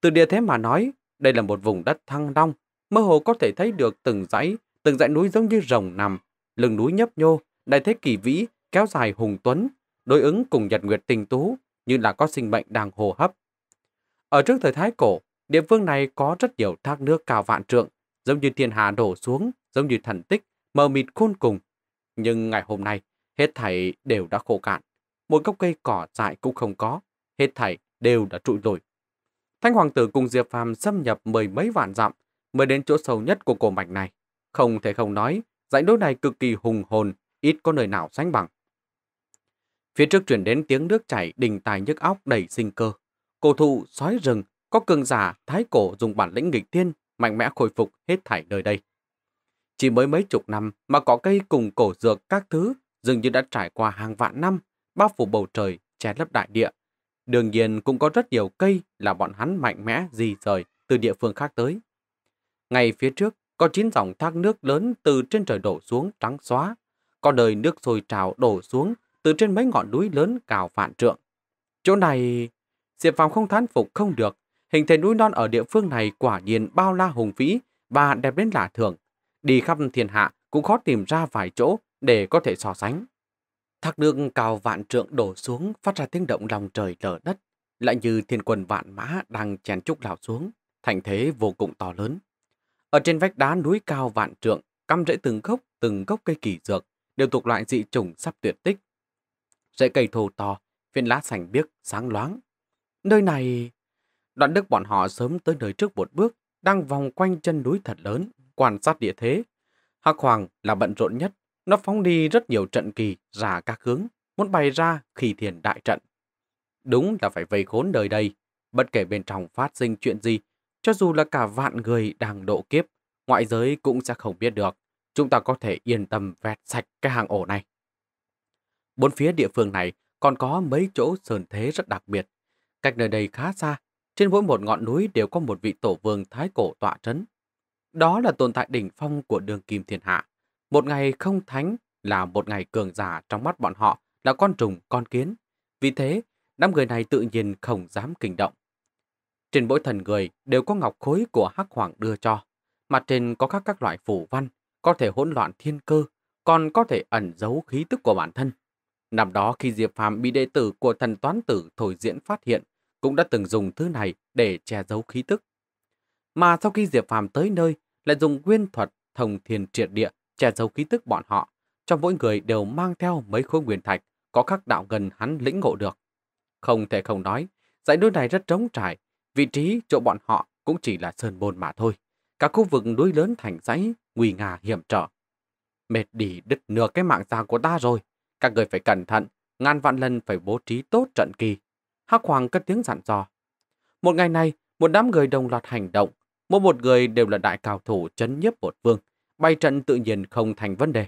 Từ địa thế mà nói, đây là một vùng đất thăng long, mơ hồ có thể thấy được từng dãy, từng dãy núi giống như rồng nằm, lưng núi nhấp nhô, đại thế kỳ vĩ, kéo dài hùng tuấn, đối ứng cùng nhật nguyệt tình tú, như là có sinh mệnh đang hồ hấp. Ở trước thời Thái Cổ, địa phương này có rất nhiều thác nước cao vạn trượng, giống như thiên hà đổ xuống, giống như thần tích, mờ mịt khôn cùng. Nhưng ngày hôm nay, hết thảy đều đã khô cạn. Một gốc cây cỏ dại cũng không có, hết thảy đều đã trụi lùi. Thanh Hoàng tử cùng Diệp Phàm xâm nhập mười mấy vạn dặm mới đến chỗ sâu nhất của cổ mạch này. Không thể không nói, dãy núi này cực kỳ hùng hồn, ít có nơi nào sánh bằng. Phía trước chuyển đến tiếng nước chảy đình tài nhức óc đầy sinh cơ. Cổ thụ, sói rừng, có cường giả, thái cổ dùng bản lĩnh nghịch thiên, mạnh mẽ khôi phục hết thảy nơi đây. Chỉ mới mấy chục năm mà có cây cùng cổ dược các thứ dường như đã trải qua hàng vạn năm, bao phủ bầu trời, che lấp đại địa, Đương nhiên cũng có rất nhiều cây là bọn hắn mạnh mẽ di rời từ địa phương khác tới. Ngay phía trước có chín dòng thác nước lớn từ trên trời đổ xuống trắng xóa, có nơi nước sôi trào đổ xuống từ trên mấy ngọn núi lớn cào vạn trượng. Chỗ này, Diệp Phàm không thán phục không được, hình thể núi non ở địa phương này quả nhiên bao la hùng vĩ và đẹp đến lạ thường. Đi khắp thiên hạ cũng khó tìm ra vài chỗ để có thể so sánh. Thác nước cao vạn trượng đổ xuống phát ra tiếng động lòng trời lở đất, lại như thiên quân vạn mã đang chèn trúc đảo xuống, thành thế vô cùng to lớn. Ở trên vách đá núi cao vạn trượng, căm rễ từng gốc, từng gốc cây kỳ dược, đều thuộc loại dị trùng sắp tuyệt tích. Rễ cây thô to, phiên lá sành biếc, sáng loáng. Nơi này... Đoạn đức bọn họ sớm tới nơi trước một bước, đang vòng quanh chân núi thật lớn, quan sát địa thế. Hắc Hoàng là bận rộn nhất, nó phóng đi rất nhiều trận kỳ ra các hướng, muốn bay ra khi thiền đại trận. Đúng là phải vây khốn đời đây, bất kể bên trong phát sinh chuyện gì, cho dù là cả vạn người đang độ kiếp, ngoại giới cũng sẽ không biết được. Chúng ta có thể yên tâm vẹt sạch cái hàng ổ này. Bốn phía địa phương này còn có mấy chỗ sườn thế rất đặc biệt. Cách nơi đây khá xa, trên mỗi một ngọn núi đều có một vị tổ vương thái cổ tọa trấn. Đó là tồn tại đỉnh phong của đường kim thiên hạ, một ngày không thánh là một ngày cường giả trong mắt bọn họ là con trùng, con kiến. Vì thế, đám người này tự nhiên không dám kinh động. Trên mỗi thần người đều có ngọc khối của Hắc Hoàng đưa cho. Mặt trên có các các loại phủ văn, có thể hỗn loạn thiên cơ, còn có thể ẩn giấu khí tức của bản thân. Năm đó khi Diệp Phàm bị đệ tử của thần toán tử Thổi Diễn phát hiện, cũng đã từng dùng thứ này để che giấu khí tức. Mà sau khi Diệp Phàm tới nơi, lại dùng nguyên thuật thông thiên triệt địa che giấu ký tức bọn họ, cho mỗi người đều mang theo mấy khối nguyên thạch có khắc đạo gần hắn lĩnh ngộ được. Không thể không nói, dãy núi này rất trống trải, vị trí chỗ bọn họ cũng chỉ là sơn môn mà thôi. Cả khu vực núi lớn thành dãy, nguy nga hiểm trở. Mệt đi đứt nửa cái mạng già của ta rồi. Các người phải cẩn thận, ngàn vạn lần phải bố trí tốt trận kỳ. Hắc Hoàng cất tiếng dặn dò. Một ngày này, một đám người đồng loạt hành động. Mỗi một người đều là đại cao thủ chấn nhiếp một vương. Bay trận tự nhiên không thành vấn đề.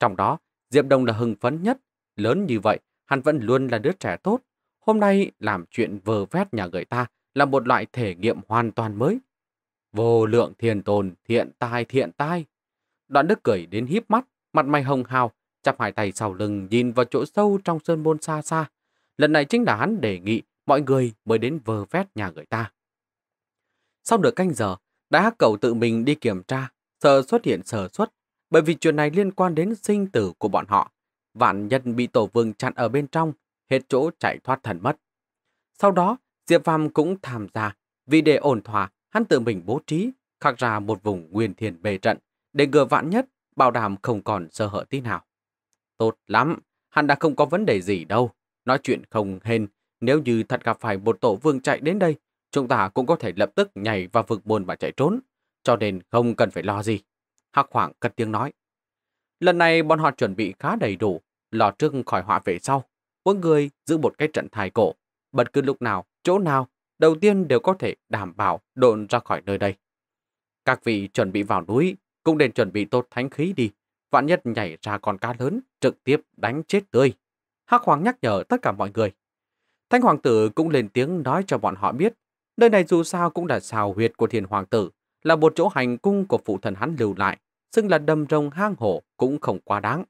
Trong đó, Diệp Đông là hưng phấn nhất. Lớn như vậy, hắn vẫn luôn là đứa trẻ tốt. Hôm nay làm chuyện vờ vét nhà người ta là một loại thể nghiệm hoàn toàn mới. Vô lượng thiền tồn, thiện tai, thiện tai. Đoạn đức cười đến híp mắt, mặt mày hồng hào, chắp hai tay sau lưng nhìn vào chỗ sâu trong sơn môn xa xa. Lần này chính là hắn đề nghị mọi người mới đến vờ vét nhà người ta. Sau được canh giờ, đại hắc cầu tự mình đi kiểm tra Sợ xuất hiện sở xuất, bởi vì chuyện này liên quan đến sinh tử của bọn họ. Vạn nhân bị tổ vương chặn ở bên trong, hết chỗ chạy thoát thần mất. Sau đó, Diệp Phàm cũng tham gia, vì để ổn thỏa, hắn tự mình bố trí, khắc ra một vùng nguyên thiền bề trận, để ngừa vạn nhất, bảo đảm không còn sơ hở tí nào. Tốt lắm, hắn đã không có vấn đề gì đâu. Nói chuyện không hên, nếu như thật gặp phải một tổ vương chạy đến đây, chúng ta cũng có thể lập tức nhảy vào vực buồn và chạy trốn cho nên không cần phải lo gì. Hắc Hoàng cất tiếng nói. Lần này bọn họ chuẩn bị khá đầy đủ, lo trước khỏi họa về sau. Mỗi người giữ một cái trận thai cổ, bất cứ lúc nào, chỗ nào, đầu tiên đều có thể đảm bảo độn ra khỏi nơi đây. Các vị chuẩn bị vào núi, cũng nên chuẩn bị tốt thánh khí đi. Vạn nhất nhảy ra con cá lớn, trực tiếp đánh chết tươi. Hắc Hoàng nhắc nhở tất cả mọi người. Thánh Hoàng tử cũng lên tiếng nói cho bọn họ biết, nơi này dù sao cũng là xào huyệt của thiền Hoàng tử, là một chỗ hành cung của phụ thần hắn lưu lại, xưng là đầm rồng hang hổ cũng không quá đáng.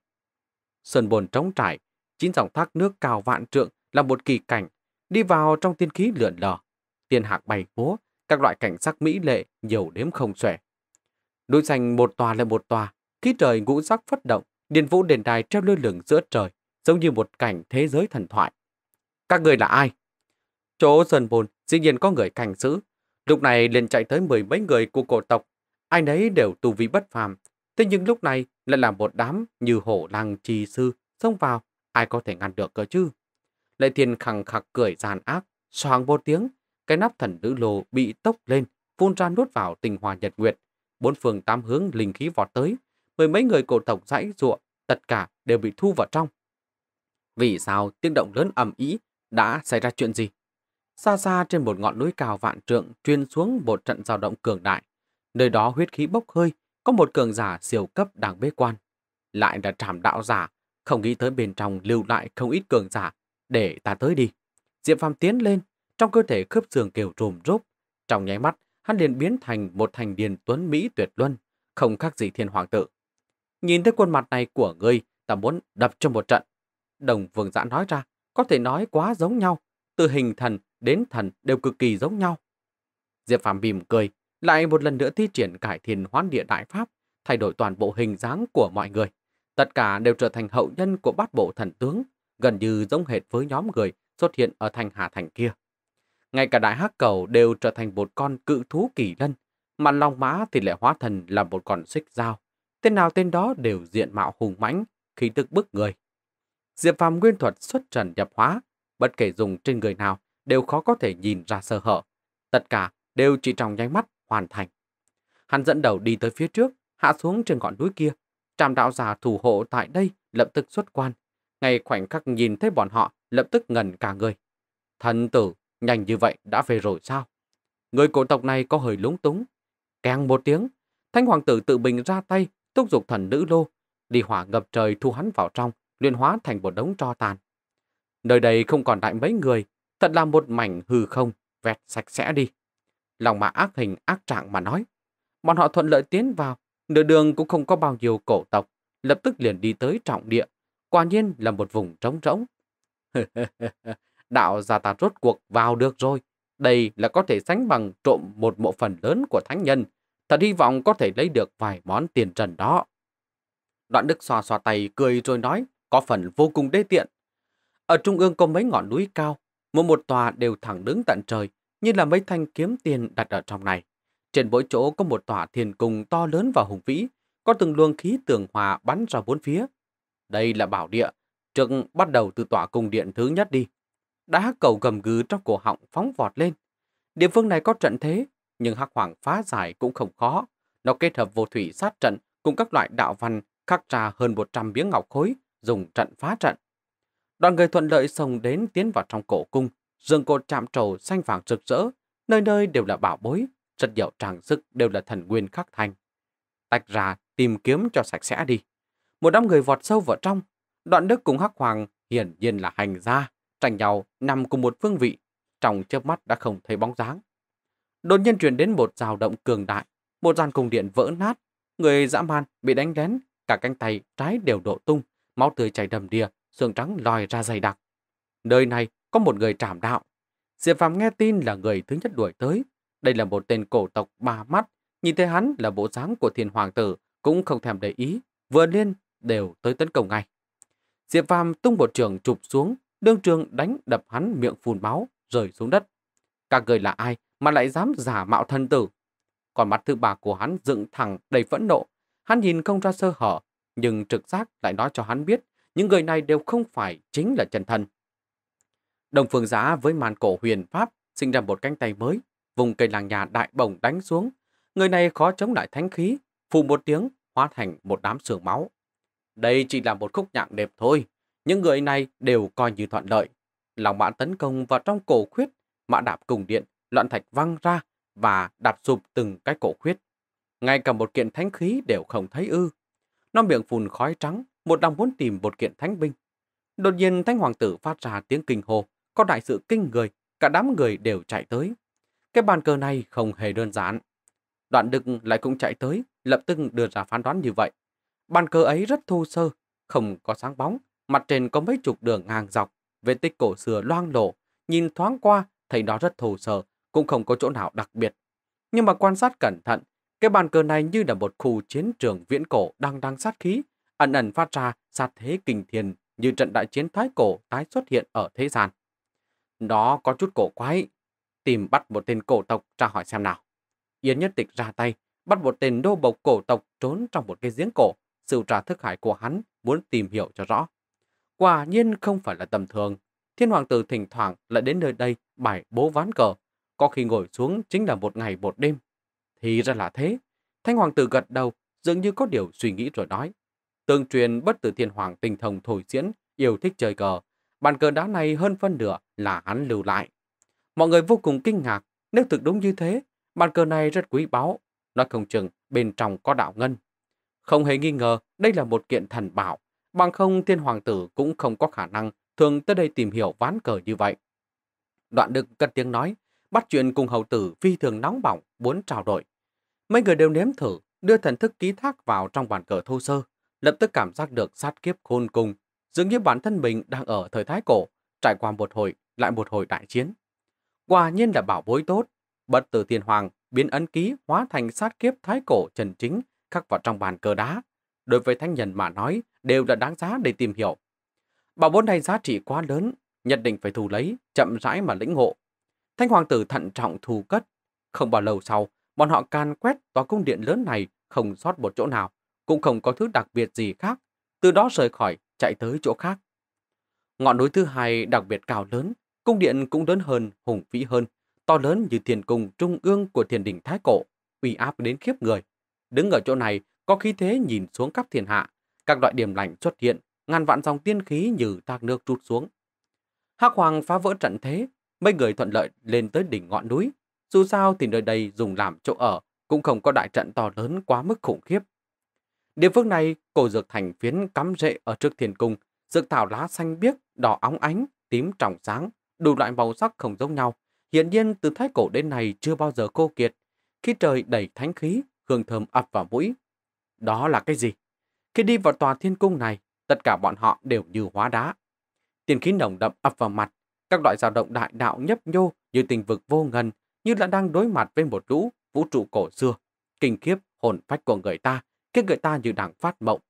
Sơn bồn trống trải, chín dòng thác nước cao vạn trượng là một kỳ cảnh, đi vào trong tiên khí lượn lờ, tiên hạc bay múa, các loại cảnh sắc mỹ lệ nhiều đếm không xuể. Núi xanh một tòa lại một tòa, khí trời ngũ sắc phất động, điện vũ đền đài treo lơ lửng giữa trời, giống như một cảnh thế giới thần thoại. Các người là ai? Chỗ sơn bồn dĩ nhiên có người cảnh giữ. Lúc này liền chạy tới mười mấy người của cổ tộc, ai nấy đều tu vi bất phàm. Thế nhưng lúc này lại là một đám như hổ lăng trì sư xông vào, ai có thể ngăn được cơ chứ? Lệ Thiên khẳng khặc cười giàn ác, xoàng vô tiếng, cái nắp thần nữ lồ bị tốc lên, phun ra nuốt vào tình hòa nhật nguyệt. Bốn phường tám hướng linh khí vọt tới, mười mấy người cổ tộc dãy ruộng, tất cả đều bị thu vào trong. Vì sao tiếng động lớn ầm ĩ đã xảy ra chuyện gì? Xa xa trên một ngọn núi cao vạn trượng truyền xuống một trận dao động cường đại. Nơi đó huyết khí bốc hơi, có một cường giả siêu cấp đang bế quan. Lại là trảm đạo giả, không nghĩ tới bên trong lưu lại không ít cường giả. Để ta tới đi. Diệp Phàm tiến lên, trong cơ thể khớp xương kiểu rùm rốp. Trong nháy mắt, hắn liền biến thành một thành điền tuấn Mỹ tuyệt luân, không khác gì thiên hoàng tự Nhìn thấy khuôn mặt này của ngươi, ta muốn đập cho một trận. Đồng vương giã nói ra, có thể nói quá giống nhau, từ hình thần đến thần đều cực kỳ giống nhau. Diệp Phạm mỉm cười, lại một lần nữa thi triển cải thiền hoán địa đại pháp, thay đổi toàn bộ hình dáng của mọi người. Tất cả đều trở thành hậu nhân của bát bộ thần tướng, gần như giống hệt với nhóm người xuất hiện ở thành Hà Thành kia. Ngay cả đại hắc cầu đều trở thành một con cự thú kỳ lân, mà long mã thì lại hóa thần là một con xích dao. Tên nào tên đó đều diện mạo hùng mãnh, khí tức bức người. Diệp Phạm nguyên thuật xuất trần nhập hóa, bất kể dùng trên người nào, đều khó có thể nhìn ra sơ hở. Tất cả đều chỉ trong nháy mắt hoàn thành. Hắn dẫn đầu đi tới phía trước, hạ xuống trên gọn núi kia. Trạm đạo già thủ hộ tại đây lập tức xuất quan. Ngay khoảnh khắc nhìn thấy bọn họ, lập tức ngần cả người. Thần tử, nhanh như vậy đã về rồi sao? Người cổ tộc này có hơi lúng túng. Càng một tiếng, thanh Hoàng tử tự mình ra tay, túc dục thần nữ lô. Đi hỏa ngập trời thu hắn vào trong, luyện hóa thành một đống tro tàn. Nơi đây không còn lại mấy người, thật là một mảnh hư không, vẹt sạch sẽ đi. Lòng mà ác hình ác trạng mà nói. Bọn họ thuận lợi tiến vào, nửa đường cũng không có bao nhiêu cổ tộc, lập tức liền đi tới trọng địa. Quả nhiên là một vùng trống rỗng. Đạo gia ta rốt cuộc vào được rồi. Đây là có thể sánh bằng trộm một bộ phần lớn của thánh nhân. Thật hy vọng có thể lấy được vài món tiền trần đó. Đoạn Đức xoa xòa tay cười rồi nói, có phần vô cùng đê tiện. Ở trung ương có mấy ngọn núi cao, mỗi một tòa đều thẳng đứng tận trời, như là mấy thanh kiếm tiền đặt ở trong này. Trên mỗi chỗ có một tòa thiền cung to lớn và hùng vĩ, có từng luồng khí tường hòa bắn ra bốn phía. Đây là bảo địa, Trực bắt đầu từ tòa cung điện thứ nhất đi. Đá cầu gầm gừ trong cổ họng phóng vọt lên. Địa phương này có trận thế, nhưng hắc hoàng phá giải cũng không khó. Nó kết hợp vô thủy sát trận cùng các loại đạo văn khắc ra hơn 100 miếng ngọc khối, dùng trận phá trận. Đoàn người thuận lợi sồng đến tiến vào trong cổ cung, dường cột chạm trầu xanh vàng rực rỡ, nơi nơi đều là bảo bối, rất nhiều trang sức đều là thần nguyên khắc thành. Tách ra, tìm kiếm cho sạch sẽ đi. Một đám người vọt sâu vào trong, đoạn đức cùng hắc hoàng hiển nhiên là hành ra, tranh nhau nằm cùng một phương vị, trong chớp mắt đã không thấy bóng dáng. Đột nhiên truyền đến một rào động cường đại, một gian cung điện vỡ nát, người dã man bị đánh lén, cả cánh tay trái đều độ tung, máu tươi chảy đầm đìa, xương trắng lòi ra dày đặc. Nơi này có một người trảm đạo. Diệp Phạm nghe tin là người thứ nhất đuổi tới. Đây là một tên cổ tộc ba mắt. Nhìn thấy hắn là bộ dáng của thiên hoàng tử, cũng không thèm để ý. Vừa lên đều tới tấn công ngay. Diệp Phạm tung một trường chụp xuống, đương trường đánh đập hắn miệng phun máu, rơi xuống đất. Các người là ai mà lại dám giả mạo thân tử? Còn mặt thứ ba của hắn dựng thẳng đầy phẫn nộ. Hắn nhìn không ra sơ hở, nhưng trực giác lại nói cho hắn biết những người này đều không phải chính là chân thân. Đồng phương giá với màn cổ huyền pháp sinh ra một cánh tay mới, vùng cây làng nhà đại bổng đánh xuống. Người này khó chống lại thánh khí, phù một tiếng, hóa thành một đám sương máu. Đây chỉ là một khúc nhạc đẹp thôi, những người này đều coi như thuận lợi. Lòng mãn tấn công vào trong cổ khuyết, mã đạp cùng điện, loạn thạch văng ra và đạp sụp từng cái cổ khuyết. Ngay cả một kiện thánh khí đều không thấy ư. Nó miệng phun khói trắng, một lòng muốn tìm một kiện thánh binh. Đột nhiên thánh hoàng tử phát ra tiếng kinh hô, có đại sự kinh người, cả đám người đều chạy tới. Cái bàn cờ này không hề đơn giản. Đoạn đực lại cũng chạy tới, lập tức đưa ra phán đoán như vậy. Bàn cờ ấy rất thô sơ, không có sáng bóng, mặt trên có mấy chục đường ngang dọc, vết tích cổ xưa loang lổ, nhìn thoáng qua thấy nó rất thô sơ, cũng không có chỗ nào đặc biệt. Nhưng mà quan sát cẩn thận, cái bàn cờ này như là một khu chiến trường viễn cổ đang đang sát khí, ẩn ẩn phát ra sát thế kinh thiền như trận đại chiến thái cổ tái xuất hiện ở thế gian. Đó có chút cổ quái, tìm bắt một tên cổ tộc ra hỏi xem nào. Yến Nhất Tịch ra tay, bắt một tên đô bộc cổ tộc trốn trong một cái giếng cổ, sự trả thức hải của hắn muốn tìm hiểu cho rõ. Quả nhiên không phải là tầm thường, thiên hoàng tử thỉnh thoảng lại đến nơi đây bài bố ván cờ, có khi ngồi xuống chính là một ngày một đêm. Thì ra là thế, thanh hoàng tử gật đầu dường như có điều suy nghĩ rồi nói. Tương truyền bất tử thiên hoàng tinh thông thổi diễn, yêu thích chơi cờ. Bàn cờ đá này hơn phân nửa là hắn lưu lại. Mọi người vô cùng kinh ngạc, nếu thực đúng như thế, bàn cờ này rất quý báu. Nói không chừng bên trong có đạo ngân. Không hề nghi ngờ đây là một kiện thần bảo, bằng không thiên hoàng tử cũng không có khả năng thường tới đây tìm hiểu ván cờ như vậy. Đoạn được cất tiếng nói, bắt chuyện cùng hậu tử phi thường nóng bỏng, muốn trao đổi. Mấy người đều nếm thử, đưa thần thức ký thác vào trong bàn cờ thô sơ lập tức cảm giác được sát kiếp khôn cùng, dường như bản thân mình đang ở thời Thái Cổ, trải qua một hồi, lại một hồi đại chiến. Quả nhiên là bảo bối tốt, bất tử thiên hoàng biến ấn ký hóa thành sát kiếp Thái Cổ trần chính khắc vào trong bàn cờ đá. Đối với thanh nhân mà nói, đều là đáng giá để tìm hiểu. Bảo bối này giá trị quá lớn, nhất định phải thu lấy, chậm rãi mà lĩnh ngộ. Thanh hoàng tử thận trọng thu cất. Không bao lâu sau, bọn họ can quét tòa cung điện lớn này không sót một chỗ nào cũng không có thứ đặc biệt gì khác, từ đó rời khỏi, chạy tới chỗ khác. Ngọn núi thứ hai đặc biệt cao lớn, cung điện cũng lớn hơn, hùng vĩ hơn, to lớn như thiền cung trung ương của thiền đỉnh Thái Cổ, uy áp đến khiếp người. Đứng ở chỗ này, có khí thế nhìn xuống khắp thiên hạ, các loại điểm lạnh xuất hiện, ngàn vạn dòng tiên khí như thác nước trút xuống. Hắc Hoàng phá vỡ trận thế, mấy người thuận lợi lên tới đỉnh ngọn núi. Dù sao thì nơi đây dùng làm chỗ ở, cũng không có đại trận to lớn quá mức khủng khiếp. Địa phương này, cổ dược thành phiến cắm rễ ở trước thiên cung, dược thảo lá xanh biếc, đỏ óng ánh, tím trọng sáng, đủ loại màu sắc không giống nhau. hiện nhiên từ thái cổ đến nay chưa bao giờ cô kiệt. Khi trời đầy thánh khí, hương thơm ập vào mũi. Đó là cái gì? Khi đi vào tòa thiên cung này, tất cả bọn họ đều như hóa đá. Tiền khí nồng đậm ập vào mặt, các loại dao động đại đạo nhấp nhô như tình vực vô ngần, như là đang đối mặt với một lũ vũ trụ cổ xưa. Kinh khiếp hồn phách của người ta khiến người ta như đang phát mộng.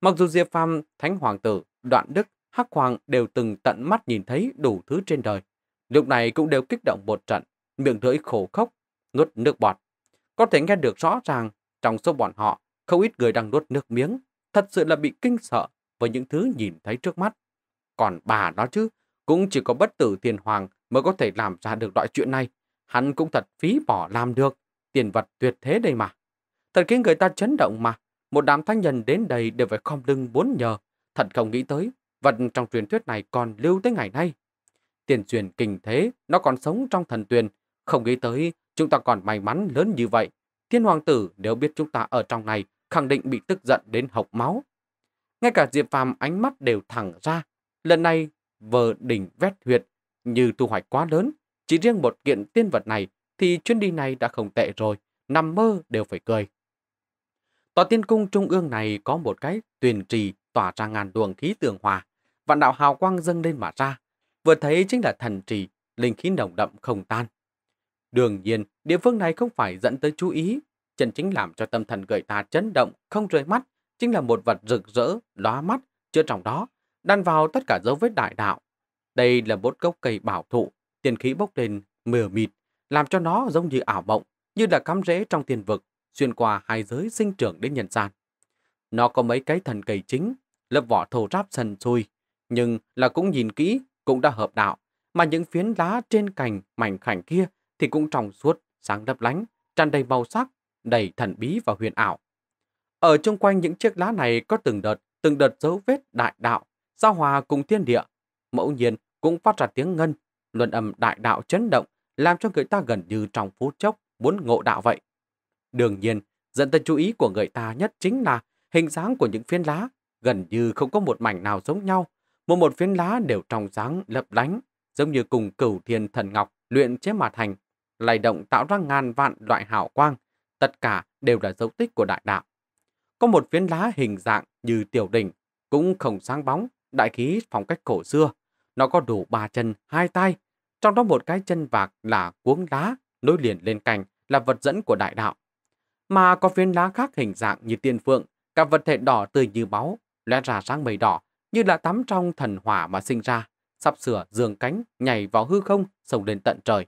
Mặc dù Diệp Phàm, Thánh Hoàng tử, Đoạn Đức, Hắc Hoàng đều từng tận mắt nhìn thấy đủ thứ trên đời, lúc này cũng đều kích động một trận, miệng lưỡi khổ khốc, nuốt nước bọt. Có thể nghe được rõ ràng, trong số bọn họ, không ít người đang nuốt nước miếng, thật sự là bị kinh sợ với những thứ nhìn thấy trước mắt. Còn bà đó chứ, cũng chỉ có bất tử tiền hoàng mới có thể làm ra được loại chuyện này. Hắn cũng thật phí bỏ làm được, tiền vật tuyệt thế đây mà. Thật khiến người ta chấn động mà. Một đám thanh nhân đến đây đều phải khom lưng bốn nhờ. Thật không nghĩ tới, vật trong truyền thuyết này còn lưu tới ngày nay. Tiền truyền kinh thế, nó còn sống trong thần tuyền. Không nghĩ tới, chúng ta còn may mắn lớn như vậy. Thiên hoàng tử nếu biết chúng ta ở trong này, khẳng định bị tức giận đến hộc máu. Ngay cả Diệp Phàm ánh mắt đều thẳng ra. Lần này, vờ đỉnh vét huyệt, như thu hoạch quá lớn. Chỉ riêng một kiện tiên vật này thì chuyến đi này đã không tệ rồi, nằm mơ đều phải cười. Tòa tiên cung trung ương này có một cái tuyền trì tỏa ra ngàn luồng khí tường hòa, vạn đạo hào quang dâng lên mà ra. Vừa thấy chính là thần trì, linh khí nồng đậm không tan. Đương nhiên, địa phương này không phải dẫn tới chú ý, chân chính làm cho tâm thần người ta chấn động, không rời mắt, chính là một vật rực rỡ, lóa mắt, Chưa trong đó, đan vào tất cả dấu vết đại đạo. Đây là một gốc cây bảo thụ, tiền khí bốc lên mờ mịt, làm cho nó giống như ảo mộng, như là cắm rễ trong tiền vực, xuyên qua hai giới sinh trưởng đến nhân gian. Nó có mấy cái thần cây chính, lớp vỏ thô ráp sần sùi, nhưng là cũng nhìn kỹ, cũng đã hợp đạo, mà những phiến lá trên cành mảnh khảnh kia thì cũng trong suốt, sáng lấp lánh, tràn đầy màu sắc, đầy thần bí và huyền ảo. Ở chung quanh những chiếc lá này có từng đợt, từng đợt dấu vết đại đạo, giao hòa cùng thiên địa. Mẫu nhiên cũng phát ra tiếng ngân, luận âm đại đạo chấn động, làm cho người ta gần như trong phút chốc muốn ngộ đạo vậy. Đương nhiên, dẫn tới chú ý của người ta nhất chính là hình dáng của những phiến lá, gần như không có một mảnh nào giống nhau. Một một phiến lá đều trong dáng lấp lánh, giống như cùng cửu thiên thần ngọc luyện chế mà thành, lay động tạo ra ngàn vạn loại hào quang, tất cả đều là dấu tích của đại đạo. Có một phiến lá hình dạng như tiểu đỉnh, cũng không sáng bóng, đại khí phong cách cổ xưa. Nó có đủ ba chân, hai tay, trong đó một cái chân vạc là cuống lá, nối liền lên cành là vật dẫn của đại đạo mà có phiến lá khác hình dạng như tiên phượng, cả vật thể đỏ tươi như máu, lóe ra sáng mây đỏ, như là tắm trong thần hỏa mà sinh ra, sắp sửa dường cánh, nhảy vào hư không, sông lên tận trời.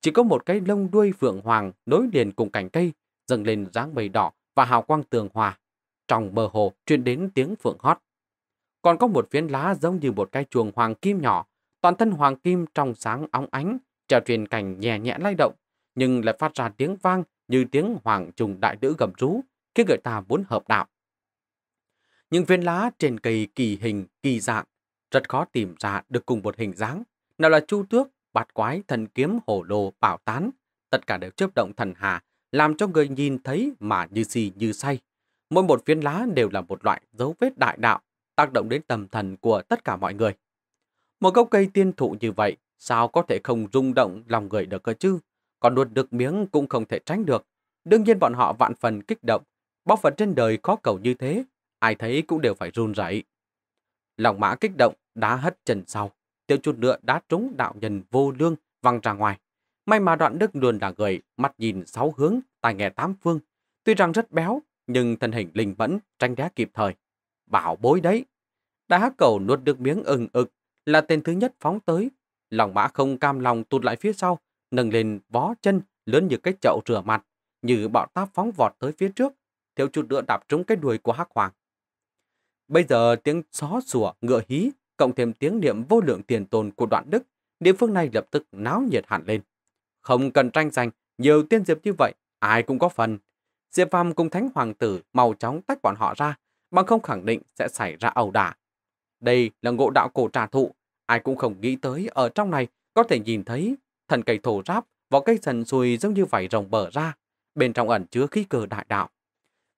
Chỉ có một cái lông đuôi phượng hoàng nối liền cùng cành cây, dâng lên dáng mây đỏ và hào quang tường hòa. Trong bờ hồ truyền đến tiếng phượng hót. Còn có một phiến lá giống như một cái chuồng hoàng kim nhỏ, toàn thân hoàng kim trong sáng óng ánh, treo truyền cành nhẹ nhẹ lay động, nhưng lại phát ra tiếng vang như tiếng hoàng trùng đại nữ gầm rú, khiến người ta muốn hợp đạo. Những viên lá trên cây kỳ hình, kỳ dạng, rất khó tìm ra được cùng một hình dáng. Nào là chu tước, bát quái, thần kiếm, hổ đồ, bảo tán, tất cả đều chớp động thần hà, làm cho người nhìn thấy mà như si như say. Mỗi một viên lá đều là một loại dấu vết đại đạo, tác động đến tâm thần của tất cả mọi người. Một gốc cây tiên thụ như vậy, sao có thể không rung động lòng người được cơ chứ? còn nuốt được miếng cũng không thể tránh được. Đương nhiên bọn họ vạn phần kích động, bóc phật trên đời khó cầu như thế, ai thấy cũng đều phải run rẩy. Lòng mã kích động, đá hất chân sau, tiêu chút nữa đá trúng đạo nhân vô lương văng ra ngoài. May mà đoạn đức luôn là người, mắt nhìn sáu hướng, tai nghe tám phương. Tuy rằng rất béo, nhưng thân hình linh mẫn, tranh đá kịp thời. Bảo bối đấy. Đá cầu nuốt được miếng ừng ực, là tên thứ nhất phóng tới. Lòng mã không cam lòng tụt lại phía sau, nâng lên vó chân lớn như cái chậu rửa mặt, như bạo táp phóng vọt tới phía trước, thiếu chút nữa đạp trúng cái đuôi của Hắc Hoàng. Bây giờ tiếng xó sủa, ngựa hí, cộng thêm tiếng niệm vô lượng tiền tồn của đoạn đức, địa phương này lập tức náo nhiệt hẳn lên. Không cần tranh giành, nhiều tiên diệp như vậy, ai cũng có phần. Diệp Phàm cùng Thánh Hoàng tử màu chóng tách bọn họ ra, bằng không khẳng định sẽ xảy ra ẩu đả. Đây là ngộ đạo cổ trà thụ, ai cũng không nghĩ tới ở trong này có thể nhìn thấy Thần cây thổ ráp, vỏ cây sần sùi giống như vảy rồng bở ra, bên trong ẩn chứa khí cờ đại đạo.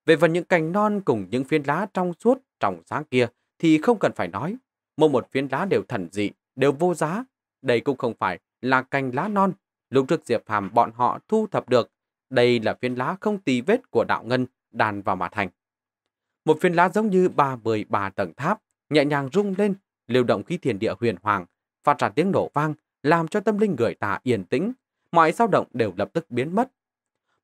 Về phần những cành non cùng những phiến lá trong suốt, trong sáng kia thì không cần phải nói. Mỗi một phiến lá đều thần dị, đều vô giá. Đây cũng không phải là cành lá non. Lúc trước Diệp Hàm bọn họ thu thập được. Đây là phiến lá không tì vết của đạo ngân đàn vào mà thành. Một phiến lá giống như ba mười ba tầng tháp, nhẹ nhàng rung lên, liều động khí thiền địa huyền hoàng, phát ra tiếng nổ vang, làm cho tâm linh người ta yên tĩnh, mọi dao động đều lập tức biến mất.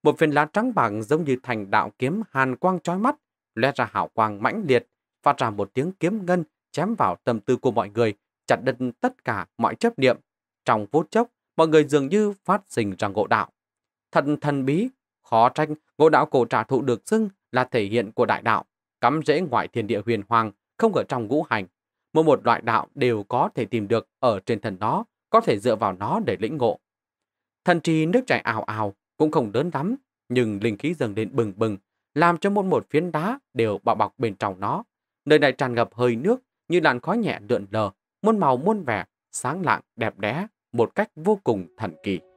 Một phiền lá trắng bằng giống như thành đạo kiếm hàn quang trói mắt, lóe ra hào quang mãnh liệt, phát ra một tiếng kiếm ngân chém vào tâm tư của mọi người, chặt đứt tất cả mọi chấp niệm. Trong phút chốc, mọi người dường như phát sinh ra ngộ đạo. Thật thần bí, khó tranh, ngộ đạo cổ trả thụ được xưng là thể hiện của đại đạo, cắm rễ ngoại thiên địa huyền hoàng, không ở trong ngũ hành. Mỗi một loại đạo đều có thể tìm được ở trên thần đó có thể dựa vào nó để lĩnh ngộ. Thần trì nước chảy ảo ảo cũng không lớn lắm, nhưng linh khí dâng lên bừng bừng, làm cho mỗi một phiến đá đều bạo bọc bên trong nó. Nơi này tràn ngập hơi nước, như làn khói nhẹ lượn lờ, muôn màu muôn vẻ, sáng lạng, đẹp đẽ, một cách vô cùng thần kỳ.